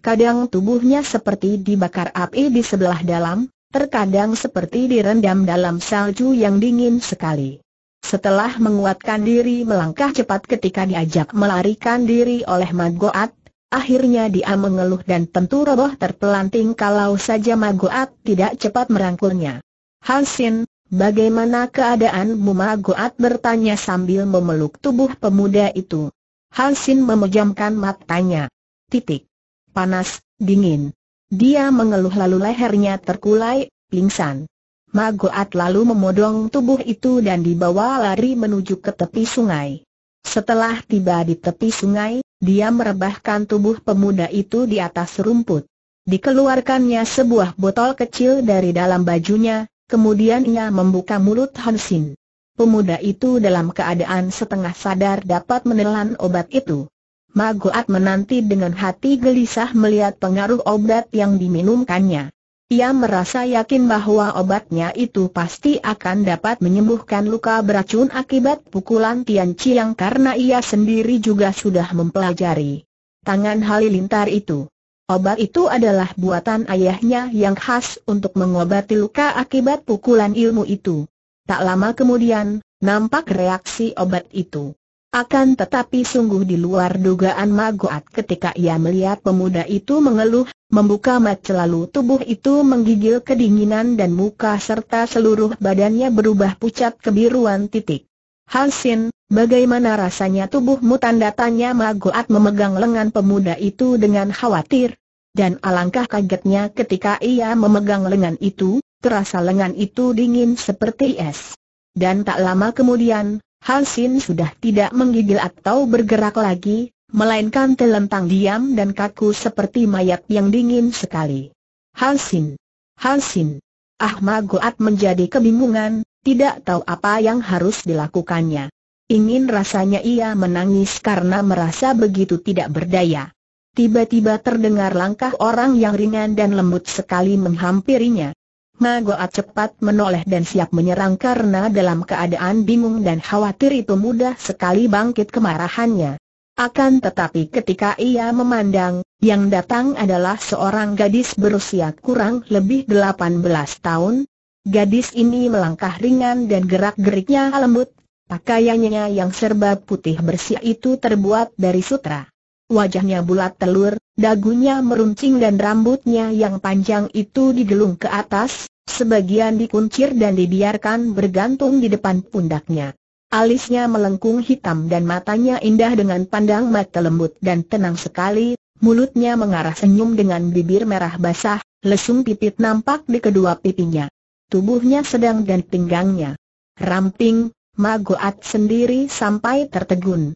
kadang tubuhnya seperti dibakar api di sebelah dalam, terkadang seperti direndam dalam salju yang dingin sekali. Setelah menguatkan diri melangkah cepat ketika diajak melarikan diri oleh Magoat, akhirnya dia mengeluh dan tentu roboh terpelanting kalau saja Magoat tidak cepat merangkulnya. Hansin, bagaimana keadaanmu Magoat bertanya sambil memeluk tubuh pemuda itu. Hansin memejamkan matanya. Titik panas, dingin. Dia mengeluh lalu lehernya terkulai, pingsan. Magoat lalu memodong tubuh itu dan dibawa lari menuju ke tepi sungai. Setelah tiba di tepi sungai, dia merebahkan tubuh pemuda itu di atas rumput. Dikeluarkannya sebuah botol kecil dari dalam bajunya, kemudian ia membuka mulut Hansin. Pemuda itu dalam keadaan setengah sadar dapat menelan obat itu. Maguat menanti dengan hati gelisah melihat pengaruh obat yang diminumkannya. Ia merasa yakin bahwa obatnya itu pasti akan dapat menyembuhkan luka beracun akibat pukulan Tian Chiang karena ia sendiri juga sudah mempelajari tangan halilintar itu. Obat itu adalah buatan ayahnya yang khas untuk mengobati luka akibat pukulan ilmu itu. Tak lama kemudian, nampak reaksi obat itu. Akan tetapi sungguh di luar dugaan Magoat ketika ia melihat pemuda itu mengeluh, membuka mata lalu tubuh itu menggigil kedinginan dan muka serta seluruh badannya berubah pucat kebiruan titik. Halsin, bagaimana rasanya tubuhmu tanda tanya Magoat memegang lengan pemuda itu dengan khawatir. Dan alangkah kagetnya ketika ia memegang lengan itu, terasa lengan itu dingin seperti es. Dan tak lama kemudian, Hansin sudah tidak menggigil atau bergerak lagi, melainkan telentang diam dan kaku seperti mayat yang dingin sekali. Hansin! Hansin! Ahmad Goat menjadi kebingungan, tidak tahu apa yang harus dilakukannya. Ingin rasanya ia menangis karena merasa begitu tidak berdaya. Tiba-tiba terdengar langkah orang yang ringan dan lembut sekali menghampirinya. Magoat cepat menoleh dan siap menyerang karena dalam keadaan bingung dan khawatir itu mudah sekali bangkit kemarahannya. Akan tetapi ketika ia memandang, yang datang adalah seorang gadis berusia kurang lebih 18 tahun. Gadis ini melangkah ringan dan gerak-geriknya lembut, pakaiannya yang serba putih bersih itu terbuat dari sutra. Wajahnya bulat telur, dagunya meruncing dan rambutnya yang panjang itu digelung ke atas, Sebagian dikuncir dan dibiarkan bergantung di depan pundaknya. Alisnya melengkung hitam dan matanya indah dengan pandang mata lembut dan tenang sekali, mulutnya mengarah senyum dengan bibir merah basah, lesung pipit nampak di kedua pipinya. Tubuhnya sedang dan pinggangnya ramping, Magoat sendiri sampai tertegun.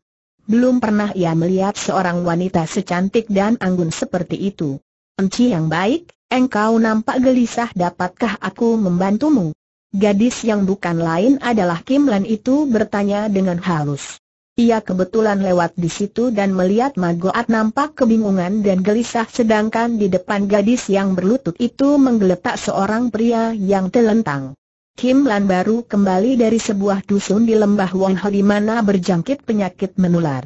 Belum pernah ia melihat seorang wanita secantik dan anggun seperti itu. Enci yang baik, Engkau nampak gelisah dapatkah aku membantumu? Gadis yang bukan lain adalah Kim Lan itu bertanya dengan halus. Ia kebetulan lewat di situ dan melihat Magoat nampak kebingungan dan gelisah sedangkan di depan gadis yang berlutut itu menggeletak seorang pria yang telentang. Kim Lan baru kembali dari sebuah dusun di lembah Wonho di mana berjangkit penyakit menular.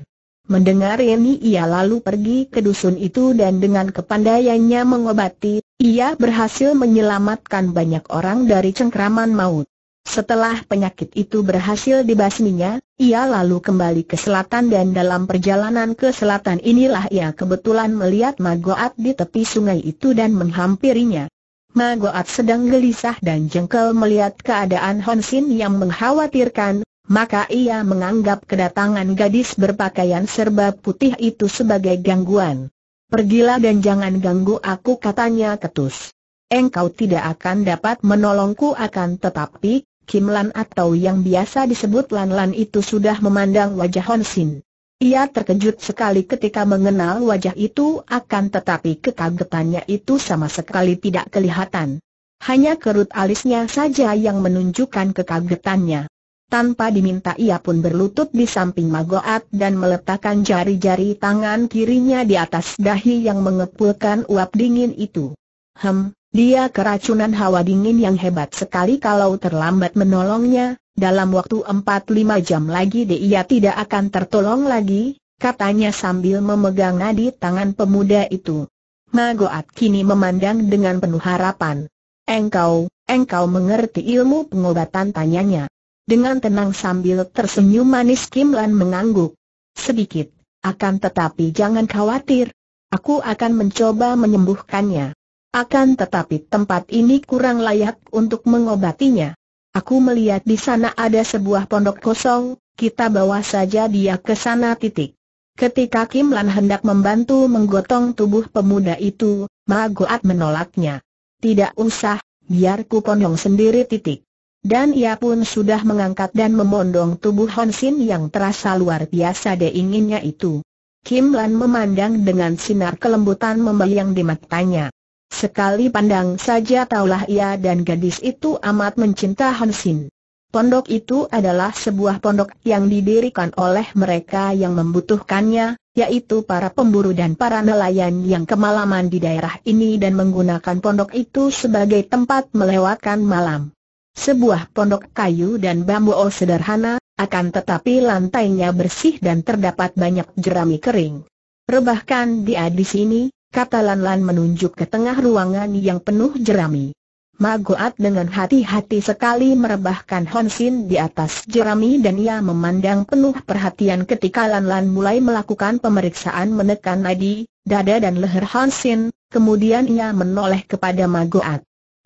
Mendengar ini ia lalu pergi ke dusun itu dan dengan kepandaiannya mengobati, ia berhasil menyelamatkan banyak orang dari cengkraman maut. Setelah penyakit itu berhasil dibasminya, ia lalu kembali ke selatan dan dalam perjalanan ke selatan inilah ia kebetulan melihat Magoat di tepi sungai itu dan menghampirinya. Magoat sedang gelisah dan jengkel melihat keadaan Honsin yang mengkhawatirkan, maka ia menganggap kedatangan gadis berpakaian serba putih itu sebagai gangguan. Pergilah dan jangan ganggu aku katanya ketus. Engkau tidak akan dapat menolongku akan tetapi, Kim Lan atau yang biasa disebut Lan Lan itu sudah memandang wajah Hon Sin. Ia terkejut sekali ketika mengenal wajah itu akan tetapi kekagetannya itu sama sekali tidak kelihatan. Hanya kerut alisnya saja yang menunjukkan kekagetannya. Tanpa diminta ia pun berlutut di samping Magoat dan meletakkan jari-jari tangan kirinya di atas dahi yang mengepulkan uap dingin itu. Hem, dia keracunan hawa dingin yang hebat sekali kalau terlambat menolongnya, dalam waktu 4-5 jam lagi dia tidak akan tertolong lagi, katanya sambil memegang nadi tangan pemuda itu. Magoat kini memandang dengan penuh harapan. Engkau, engkau mengerti ilmu pengobatan tanyanya. Dengan tenang sambil tersenyum manis Kim Lan mengangguk. Sedikit, akan tetapi jangan khawatir. Aku akan mencoba menyembuhkannya. Akan tetapi tempat ini kurang layak untuk mengobatinya. Aku melihat di sana ada sebuah pondok kosong, kita bawa saja dia ke sana titik. Ketika Kim Lan hendak membantu menggotong tubuh pemuda itu, Ma Goat menolaknya. Tidak usah, biar ku pondong sendiri titik. Dan ia pun sudah mengangkat dan memondong tubuh Sin yang terasa luar biasa deinginnya itu. Kim Lan memandang dengan sinar kelembutan membayang di matanya. Sekali pandang saja taulah ia dan gadis itu amat mencinta Sin. Pondok itu adalah sebuah pondok yang didirikan oleh mereka yang membutuhkannya, yaitu para pemburu dan para nelayan yang kemalaman di daerah ini dan menggunakan pondok itu sebagai tempat melewatkan malam. Sebuah pondok kayu dan bambu oh sederhana, akan tetapi lantainya bersih dan terdapat banyak jerami kering. Rebahkan dia di sini, kata Lan Lan menunjuk ke tengah ruangan yang penuh jerami. Magoat dengan hati-hati sekali merebahkan Honsin di atas jerami dan ia memandang penuh perhatian ketika Lan Lan mulai melakukan pemeriksaan menekan nadi, dada dan leher Honsin, kemudian ia menoleh kepada Magoat.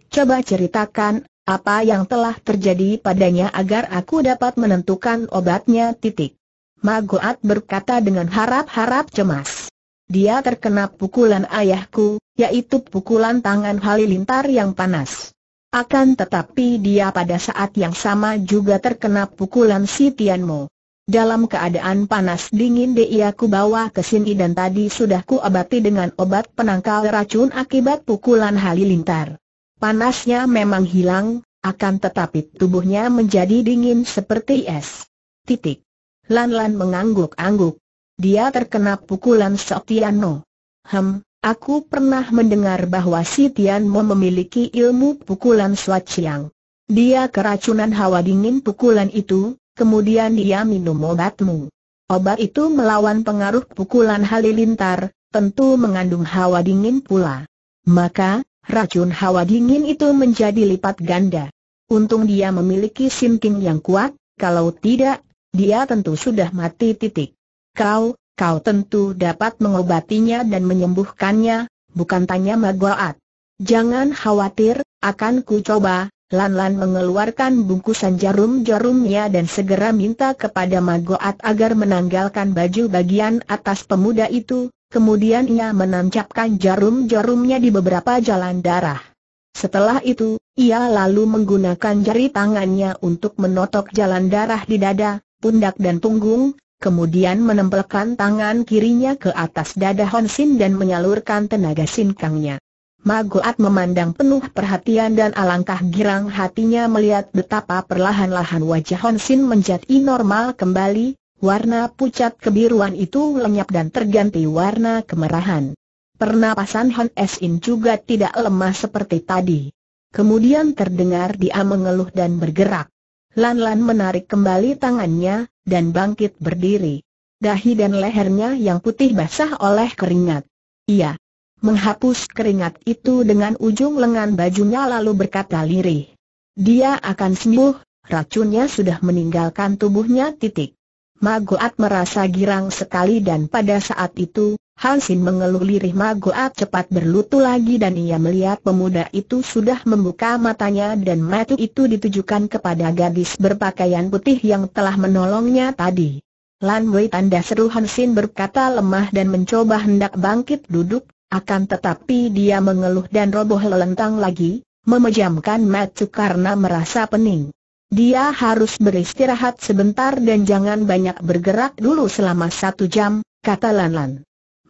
Coba ceritakan, apa yang telah terjadi padanya agar aku dapat menentukan obatnya titik. Magoat berkata dengan harap-harap cemas. Dia terkena pukulan ayahku, yaitu pukulan tangan halilintar yang panas. Akan tetapi dia pada saat yang sama juga terkena pukulan si Tianmo. Dalam keadaan panas dingin dia ku bawa ke sini dan tadi sudah ku obati dengan obat penangkal racun akibat pukulan halilintar. Panasnya memang hilang, akan tetapi tubuhnya menjadi dingin seperti es. Titik. Lan-lan mengangguk-angguk. Dia terkena pukulan Sok Hem, aku pernah mendengar bahwa si memiliki ilmu pukulan Suaciang. Dia keracunan hawa dingin pukulan itu, kemudian dia minum obatmu. Obat itu melawan pengaruh pukulan halilintar, tentu mengandung hawa dingin pula. Maka, racun hawa dingin itu menjadi lipat ganda. Untung dia memiliki sinking yang kuat, kalau tidak, dia tentu sudah mati titik. Kau, kau tentu dapat mengobatinya dan menyembuhkannya, bukan tanya Magoat. Jangan khawatir, akan ku coba, Lan-Lan mengeluarkan bungkusan jarum-jarumnya dan segera minta kepada Magoat agar menanggalkan baju bagian atas pemuda itu, Kemudian ia menancapkan jarum-jarumnya di beberapa jalan darah. Setelah itu, ia lalu menggunakan jari tangannya untuk menotok jalan darah di dada, pundak dan punggung, kemudian menempelkan tangan kirinya ke atas dada Honsin dan menyalurkan tenaga sinkangnya. Magoat memandang penuh perhatian dan alangkah girang hatinya melihat betapa perlahan-lahan wajah Honsin menjadi normal kembali, warna pucat kebiruan itu lenyap dan terganti warna kemerahan. Pernapasan Han Esin juga tidak lemah seperti tadi. Kemudian terdengar dia mengeluh dan bergerak. Lan-lan menarik kembali tangannya, dan bangkit berdiri. Dahi dan lehernya yang putih basah oleh keringat. Ia menghapus keringat itu dengan ujung lengan bajunya lalu berkata lirih. Dia akan sembuh, racunnya sudah meninggalkan tubuhnya titik. Magoat merasa girang sekali dan pada saat itu, Hansin mengeluh lirih Magoat cepat berlutut lagi dan ia melihat pemuda itu sudah membuka matanya dan mata itu ditujukan kepada gadis berpakaian putih yang telah menolongnya tadi. Lan Wei tanda seru Hansin berkata lemah dan mencoba hendak bangkit duduk, akan tetapi dia mengeluh dan roboh lelentang lagi, memejamkan mata karena merasa pening. Dia harus beristirahat sebentar dan jangan banyak bergerak dulu selama satu jam, kata Lan Lan.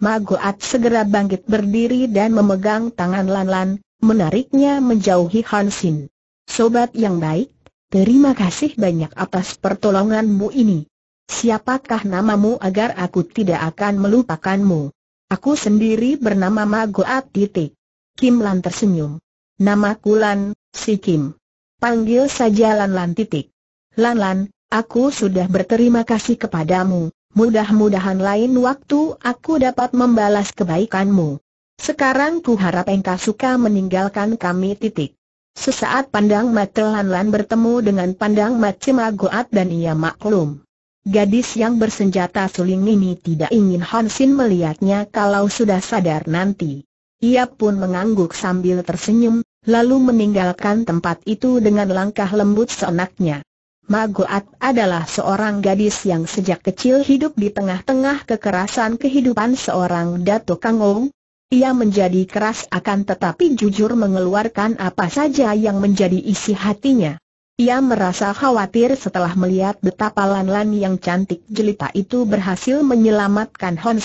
Magoat segera bangkit berdiri dan memegang tangan Lan Lan, menariknya menjauhi Hansin. Sobat yang baik, terima kasih banyak atas pertolonganmu ini. Siapakah namamu agar aku tidak akan melupakanmu? Aku sendiri bernama Magoat titik. Kim Lan tersenyum. Nama kulan, si Kim. Panggil saja Lan Lan titik. Lan aku sudah berterima kasih kepadamu, mudah-mudahan lain waktu aku dapat membalas kebaikanmu. Sekarang ku harap engkau suka meninggalkan kami titik. Sesaat pandang mata Lan bertemu dengan pandang mata Goat dan ia maklum. Gadis yang bersenjata suling ini tidak ingin Hansin melihatnya kalau sudah sadar nanti. Ia pun mengangguk sambil tersenyum, lalu meninggalkan tempat itu dengan langkah lembut seenaknya. Magoat adalah seorang gadis yang sejak kecil hidup di tengah-tengah kekerasan kehidupan seorang datuk Kangong. Ia menjadi keras akan tetapi jujur mengeluarkan apa saja yang menjadi isi hatinya. Ia merasa khawatir setelah melihat betapa Lan Lan yang cantik jelita itu berhasil menyelamatkan Hon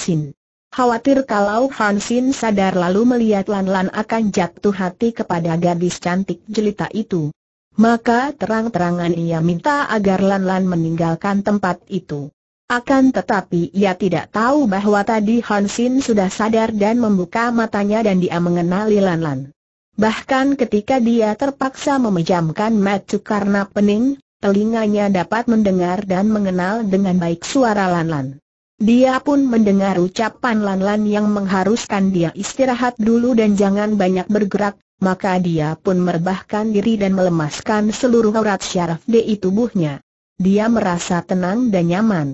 Khawatir kalau Hansin sadar lalu melihat Lan-Lan akan jatuh hati kepada gadis cantik jelita itu. Maka terang-terangan ia minta agar Lan-Lan meninggalkan tempat itu. Akan tetapi ia tidak tahu bahwa tadi Hansin sudah sadar dan membuka matanya dan dia mengenali Lan-Lan. Bahkan ketika dia terpaksa memejamkan mata karena pening, telinganya dapat mendengar dan mengenal dengan baik suara Lan-Lan. Dia pun mendengar ucapan Lan-Lan yang mengharuskan dia istirahat dulu dan jangan banyak bergerak, maka dia pun merebahkan diri dan melemaskan seluruh urat syaraf di tubuhnya. Dia merasa tenang dan nyaman.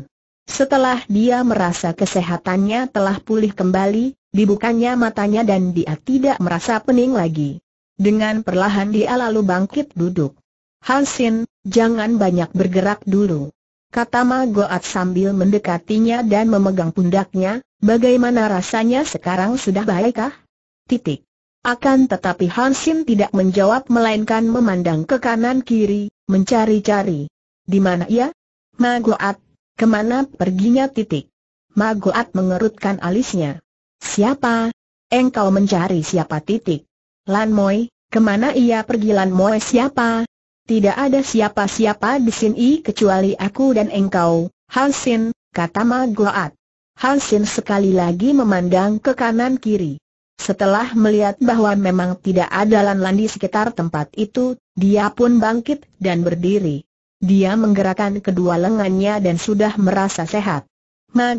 Setelah dia merasa kesehatannya telah pulih kembali, dibukanya matanya dan dia tidak merasa pening lagi. Dengan perlahan dia lalu bangkit duduk. Hansin, jangan banyak bergerak dulu kata Maguat sambil mendekatinya dan memegang pundaknya, bagaimana rasanya sekarang sudah baikkah? Titik. Akan tetapi Hansin tidak menjawab melainkan memandang ke kanan kiri, mencari-cari. Di mana ia? Ya? Magoat, kemana perginya titik? Maguat mengerutkan alisnya. Siapa? Engkau mencari siapa titik? Lan Moi, kemana ia pergi Lan Moi siapa? tidak ada siapa-siapa di sini kecuali aku dan engkau, Halsin," kata Ma Halsin Hansin sekali lagi memandang ke kanan kiri. Setelah melihat bahwa memang tidak ada lan-lan di sekitar tempat itu, dia pun bangkit dan berdiri. Dia menggerakkan kedua lengannya dan sudah merasa sehat. Ma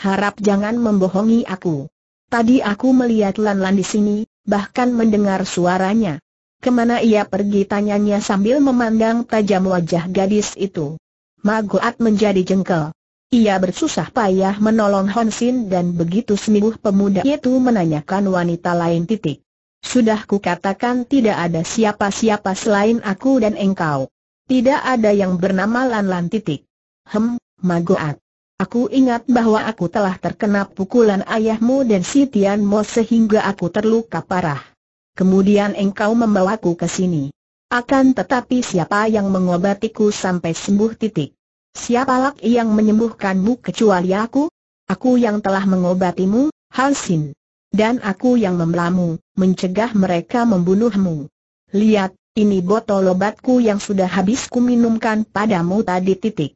harap jangan membohongi aku. Tadi aku melihat lan-lan di sini, bahkan mendengar suaranya. Kemana ia pergi tanyanya sambil memandang tajam wajah gadis itu. Maguat menjadi jengkel. Ia bersusah payah menolong Honsin dan begitu seminggu pemuda itu menanyakan wanita lain titik. Sudah kukatakan tidak ada siapa-siapa selain aku dan engkau. Tidak ada yang bernama Lan Lan titik. Hem, Maguat. Aku ingat bahwa aku telah terkena pukulan ayahmu dan Sitian Mo sehingga aku terluka parah kemudian engkau membawaku ke sini. Akan tetapi siapa yang mengobatiku sampai sembuh titik? Siapa laki yang menyembuhkanmu kecuali aku? Aku yang telah mengobatimu, Sin. Dan aku yang membelamu, mencegah mereka membunuhmu. Lihat, ini botol obatku yang sudah habis kuminumkan padamu tadi titik.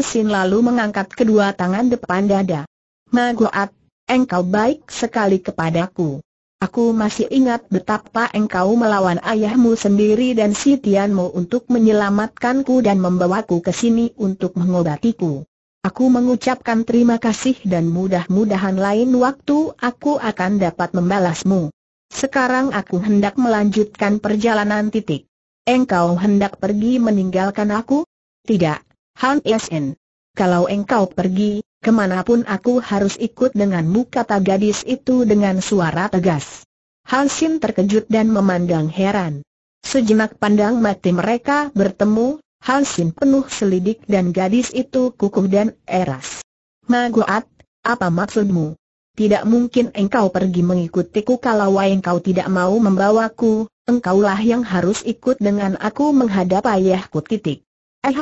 Sin lalu mengangkat kedua tangan depan dada. Magoat, engkau baik sekali kepadaku. Aku masih ingat betapa engkau melawan ayahmu sendiri dan si Tianmu untuk menyelamatkanku dan membawaku ke sini untuk mengobatiku. Aku mengucapkan terima kasih dan mudah-mudahan lain waktu aku akan dapat membalasmu. Sekarang aku hendak melanjutkan perjalanan titik. Engkau hendak pergi meninggalkan aku? Tidak, Han Yesen. Kalau engkau pergi, Kemanapun aku harus ikut denganmu kata gadis itu dengan suara tegas. Hansin terkejut dan memandang heran. Sejenak pandang mati mereka bertemu, Hansin penuh selidik dan gadis itu kukuh dan eras. Maguat, apa maksudmu? Tidak mungkin engkau pergi mengikutiku kalau engkau tidak mau membawaku, engkaulah yang harus ikut dengan aku menghadap ayahku titik. Eh,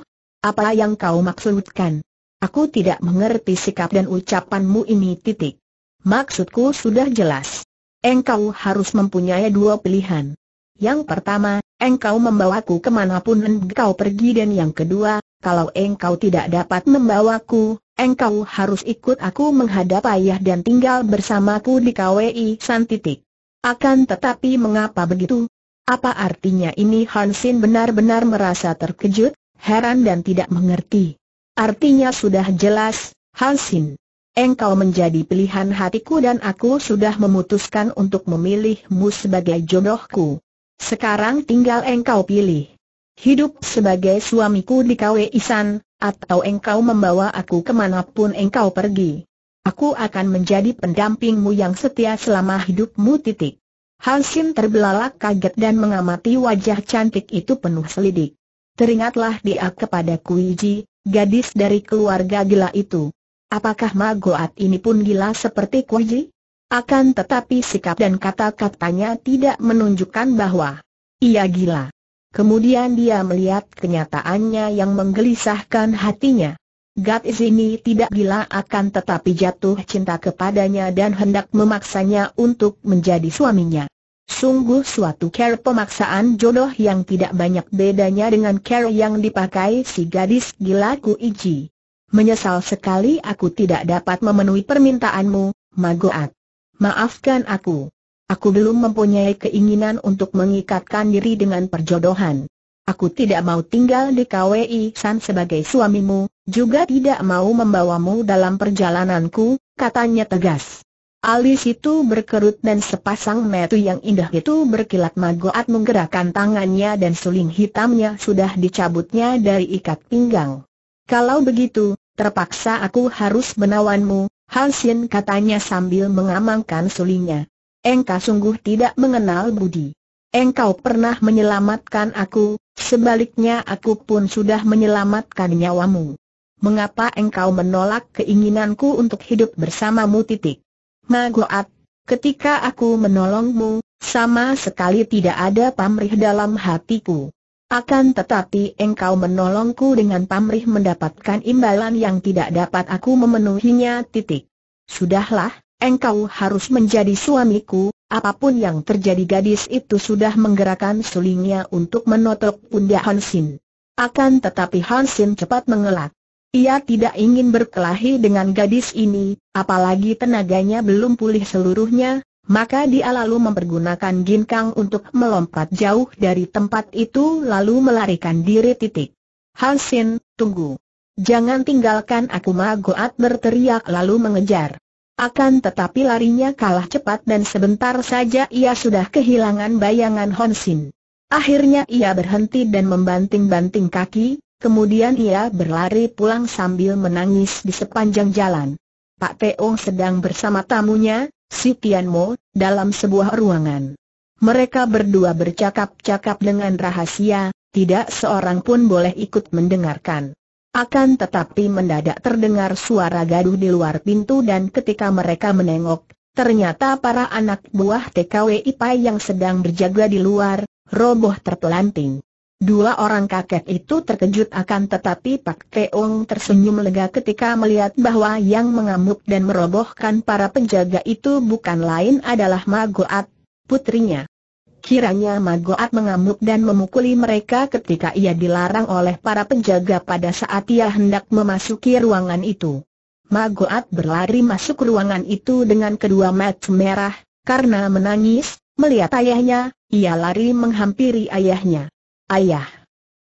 apa yang kau maksudkan? Aku tidak mengerti sikap dan ucapanmu ini titik. Maksudku sudah jelas. Engkau harus mempunyai dua pilihan. Yang pertama, engkau membawaku kemanapun engkau pergi dan yang kedua, kalau engkau tidak dapat membawaku, engkau harus ikut aku menghadap ayah dan tinggal bersamaku di KWI San titik. Akan tetapi mengapa begitu? Apa artinya ini Hansin benar-benar merasa terkejut, heran dan tidak mengerti. Artinya sudah jelas, Hansin. Engkau menjadi pilihan hatiku dan aku sudah memutuskan untuk memilihmu sebagai jodohku. Sekarang tinggal engkau pilih. Hidup sebagai suamiku di KW Isan, atau engkau membawa aku kemanapun engkau pergi. Aku akan menjadi pendampingmu yang setia selama hidupmu titik. Hansin terbelalak kaget dan mengamati wajah cantik itu penuh selidik. Teringatlah dia kepada Kuiji, gadis dari keluarga gila itu. Apakah Magoat ini pun gila seperti Kuji? Akan tetapi sikap dan kata-katanya tidak menunjukkan bahwa ia gila. Kemudian dia melihat kenyataannya yang menggelisahkan hatinya. Gadis ini tidak gila akan tetapi jatuh cinta kepadanya dan hendak memaksanya untuk menjadi suaminya. Sungguh suatu care pemaksaan jodoh yang tidak banyak bedanya dengan care yang dipakai si gadis gila Ku Iji. Menyesal sekali aku tidak dapat memenuhi permintaanmu, Magoat. Maafkan aku. Aku belum mempunyai keinginan untuk mengikatkan diri dengan perjodohan. Aku tidak mau tinggal di KWI San sebagai suamimu, juga tidak mau membawamu dalam perjalananku, katanya tegas. Alis itu berkerut dan sepasang metu yang indah itu berkilat Magoat menggerakkan tangannya dan suling hitamnya sudah dicabutnya dari ikat pinggang. Kalau begitu, terpaksa aku harus menawanmu, Hansin katanya sambil mengamankan sulingnya. Engkau sungguh tidak mengenal budi. Engkau pernah menyelamatkan aku, sebaliknya aku pun sudah menyelamatkan nyawamu. Mengapa engkau menolak keinginanku untuk hidup bersamamu titik? Magoat, ketika aku menolongmu, sama sekali tidak ada pamrih dalam hatiku. Akan tetapi engkau menolongku dengan pamrih mendapatkan imbalan yang tidak dapat aku memenuhinya titik. Sudahlah, engkau harus menjadi suamiku, apapun yang terjadi gadis itu sudah menggerakkan sulingnya untuk menotok pundak Hansin. Akan tetapi Hansin cepat mengelak. Ia tidak ingin berkelahi dengan gadis ini, apalagi tenaganya belum pulih seluruhnya, maka dia lalu mempergunakan ginkang untuk melompat jauh dari tempat itu lalu melarikan diri titik. Hansin, tunggu. Jangan tinggalkan aku Magoat berteriak lalu mengejar. Akan tetapi larinya kalah cepat dan sebentar saja ia sudah kehilangan bayangan Hansin. Akhirnya ia berhenti dan membanting-banting kaki, Kemudian ia berlari pulang sambil menangis di sepanjang jalan. Pak Teo sedang bersama tamunya, si Tian Mo, dalam sebuah ruangan. Mereka berdua bercakap-cakap dengan rahasia, tidak seorang pun boleh ikut mendengarkan. Akan tetapi mendadak terdengar suara gaduh di luar pintu dan ketika mereka menengok, ternyata para anak buah TKW Ipai yang sedang berjaga di luar, roboh terpelanting. Dua orang kakek itu terkejut akan tetapi Pak Teong tersenyum lega ketika melihat bahwa yang mengamuk dan merobohkan para penjaga itu bukan lain adalah Magoat, putrinya. Kiranya Magoat mengamuk dan memukuli mereka ketika ia dilarang oleh para penjaga pada saat ia hendak memasuki ruangan itu. Magoat berlari masuk ruangan itu dengan kedua mata merah, karena menangis, melihat ayahnya, ia lari menghampiri ayahnya. Ayah.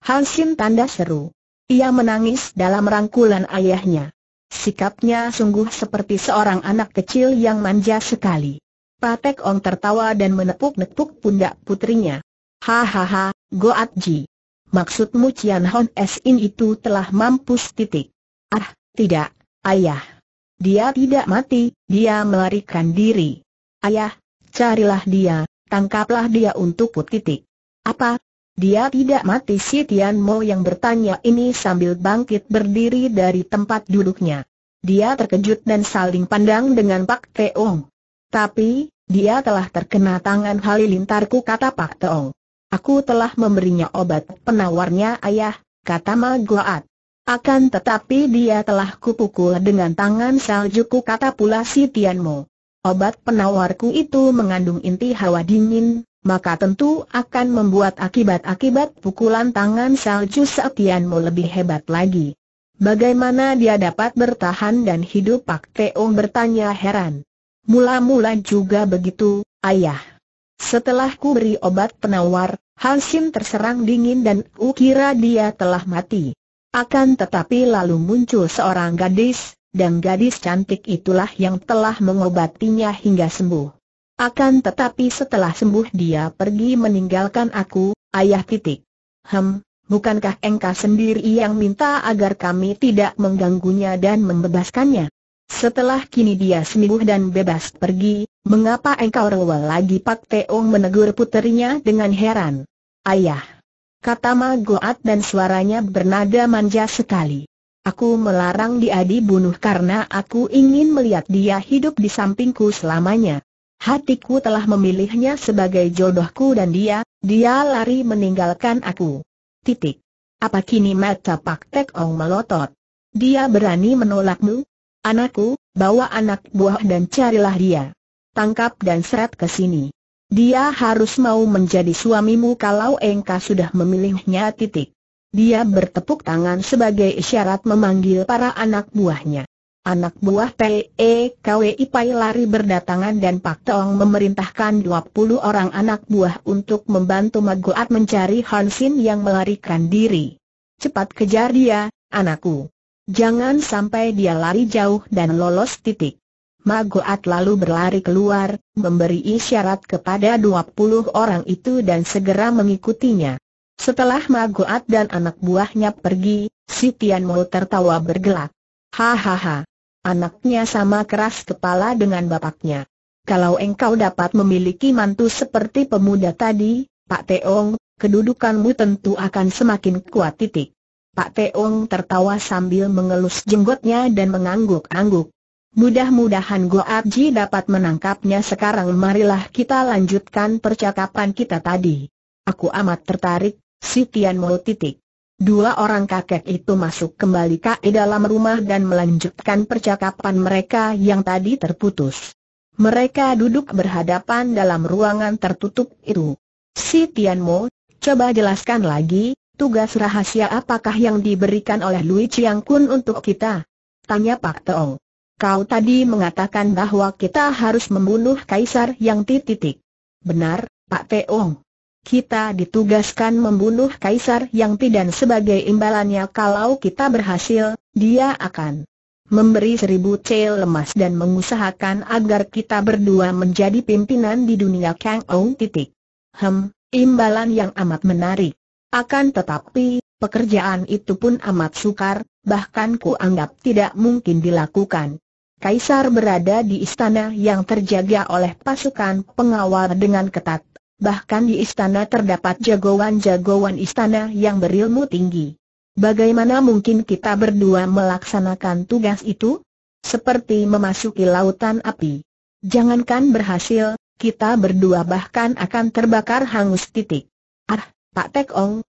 Hansin tanda seru. Ia menangis dalam rangkulan ayahnya. Sikapnya sungguh seperti seorang anak kecil yang manja sekali. Patek Ong tertawa dan menepuk-nepuk pundak putrinya. Hahaha, Goat Ji. Maksudmu Cian Hon Sin itu telah mampus titik. Ah, tidak, ayah. Dia tidak mati, dia melarikan diri. Ayah, carilah dia, tangkaplah dia untuk titik. Apa, dia tidak mati si Tian Mo yang bertanya ini sambil bangkit berdiri dari tempat duduknya. Dia terkejut dan saling pandang dengan Pak Teong. Tapi, dia telah terkena tangan halilintarku kata Pak Teong. Aku telah memberinya obat penawarnya ayah, kata Goat. Akan tetapi dia telah kupukul dengan tangan saljuku kata pula si Tian Mo. Obat penawarku itu mengandung inti hawa dingin, maka tentu akan membuat akibat-akibat pukulan tangan salju Setianmu lebih hebat lagi. Bagaimana dia dapat bertahan dan hidup Pak Teong bertanya heran. Mula-mula juga begitu, ayah. Setelah ku beri obat penawar, Hansim terserang dingin dan ukira dia telah mati. Akan tetapi lalu muncul seorang gadis, dan gadis cantik itulah yang telah mengobatinya hingga sembuh. Akan tetapi setelah sembuh dia pergi meninggalkan aku, ayah titik. Hem, bukankah engkau sendiri yang minta agar kami tidak mengganggunya dan membebaskannya? Setelah kini dia sembuh dan bebas pergi, mengapa engkau rewel lagi Pak Teong menegur puterinya dengan heran. Ayah, kata Ma dan suaranya bernada manja sekali. Aku melarang dia dibunuh karena aku ingin melihat dia hidup di sampingku selamanya. Hatiku telah memilihnya sebagai jodohku dan dia, dia lari meninggalkan aku. Titik. Apa kini mata Pak Tek Ong melotot? Dia berani menolakmu? Anakku, bawa anak buah dan carilah dia. Tangkap dan seret ke sini. Dia harus mau menjadi suamimu kalau engkau sudah memilihnya titik. Dia bertepuk tangan sebagai isyarat memanggil para anak buahnya. Anak buah PEKWI Pai lari berdatangan dan Pak Tong memerintahkan 20 orang anak buah untuk membantu Magoat mencari Hansin yang melarikan diri. Cepat kejar dia, anakku. Jangan sampai dia lari jauh dan lolos titik. Magoat lalu berlari keluar, memberi isyarat kepada 20 orang itu dan segera mengikutinya. Setelah Magoat dan anak buahnya pergi, si Tian Mo tertawa bergelak. Hahaha, Anaknya sama keras kepala dengan bapaknya. Kalau engkau dapat memiliki mantu seperti pemuda tadi, Pak Teong, kedudukanmu tentu akan semakin kuat titik. Pak Teong tertawa sambil mengelus jenggotnya dan mengangguk-angguk. Mudah-mudahan Abji dapat menangkapnya sekarang marilah kita lanjutkan percakapan kita tadi. Aku amat tertarik, si Tian Mo titik. Dua orang kakek itu masuk kembali ke dalam rumah dan melanjutkan percakapan mereka yang tadi terputus. Mereka duduk berhadapan dalam ruangan tertutup itu. Si Tianmo, coba jelaskan lagi, tugas rahasia apakah yang diberikan oleh Lui Chiang Kun untuk kita? Tanya Pak Teong. Kau tadi mengatakan bahwa kita harus membunuh kaisar yang titik. Benar, Pak Teong. Kita ditugaskan membunuh Kaisar yang tidak sebagai imbalannya kalau kita berhasil, dia akan memberi seribu cel lemas dan mengusahakan agar kita berdua menjadi pimpinan di dunia Kang Ou titik. Hem, imbalan yang amat menarik. Akan tetapi, pekerjaan itu pun amat sukar, bahkan ku anggap tidak mungkin dilakukan. Kaisar berada di istana yang terjaga oleh pasukan pengawal dengan ketat bahkan di istana terdapat jagoan-jagoan istana yang berilmu tinggi. Bagaimana mungkin kita berdua melaksanakan tugas itu? Seperti memasuki lautan api. Jangankan berhasil, kita berdua bahkan akan terbakar hangus titik. Ah, Pak Tek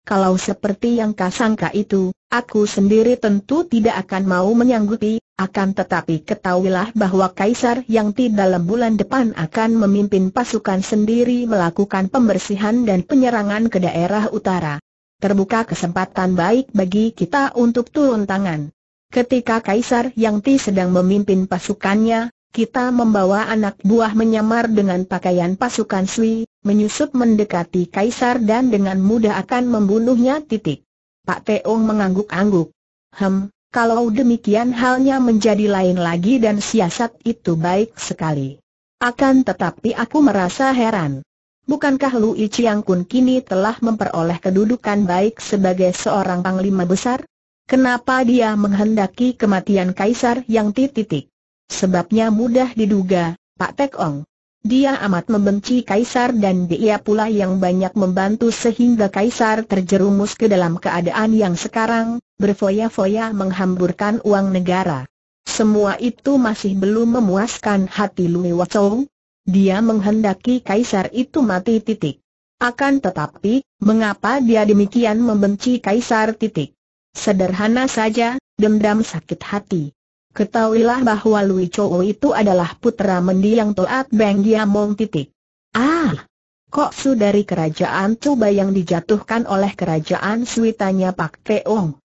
kalau seperti yang kasangka itu, aku sendiri tentu tidak akan mau menyanggupi, akan tetapi ketahuilah bahwa Kaisar yang tidak dalam bulan depan akan memimpin pasukan sendiri melakukan pembersihan dan penyerangan ke daerah utara. Terbuka kesempatan baik bagi kita untuk turun tangan. Ketika Kaisar yang ti sedang memimpin pasukannya, kita membawa anak buah menyamar dengan pakaian pasukan Sui, menyusup mendekati Kaisar dan dengan mudah akan membunuhnya titik. Pak Teong mengangguk-angguk. Hem, kalau demikian halnya menjadi lain lagi dan siasat itu baik sekali. Akan tetapi aku merasa heran. Bukankah Lu Chiang Kun kini telah memperoleh kedudukan baik sebagai seorang panglima besar? Kenapa dia menghendaki kematian kaisar yang titik-titik? Sebabnya mudah diduga, Pak Tek Ong. Dia amat membenci Kaisar dan dia pula yang banyak membantu sehingga Kaisar terjerumus ke dalam keadaan yang sekarang, berfoya-foya menghamburkan uang negara. Semua itu masih belum memuaskan hati Lui Wacong. Dia menghendaki Kaisar itu mati titik. Akan tetapi, mengapa dia demikian membenci Kaisar titik? Sederhana saja, dendam sakit hati. Ketahuilah bahwa Lui Chou itu adalah putra mendiang Toat Beng Giamong titik. Ah! Kok su dari kerajaan Cuba yang dijatuhkan oleh kerajaan Sui Pak Teong.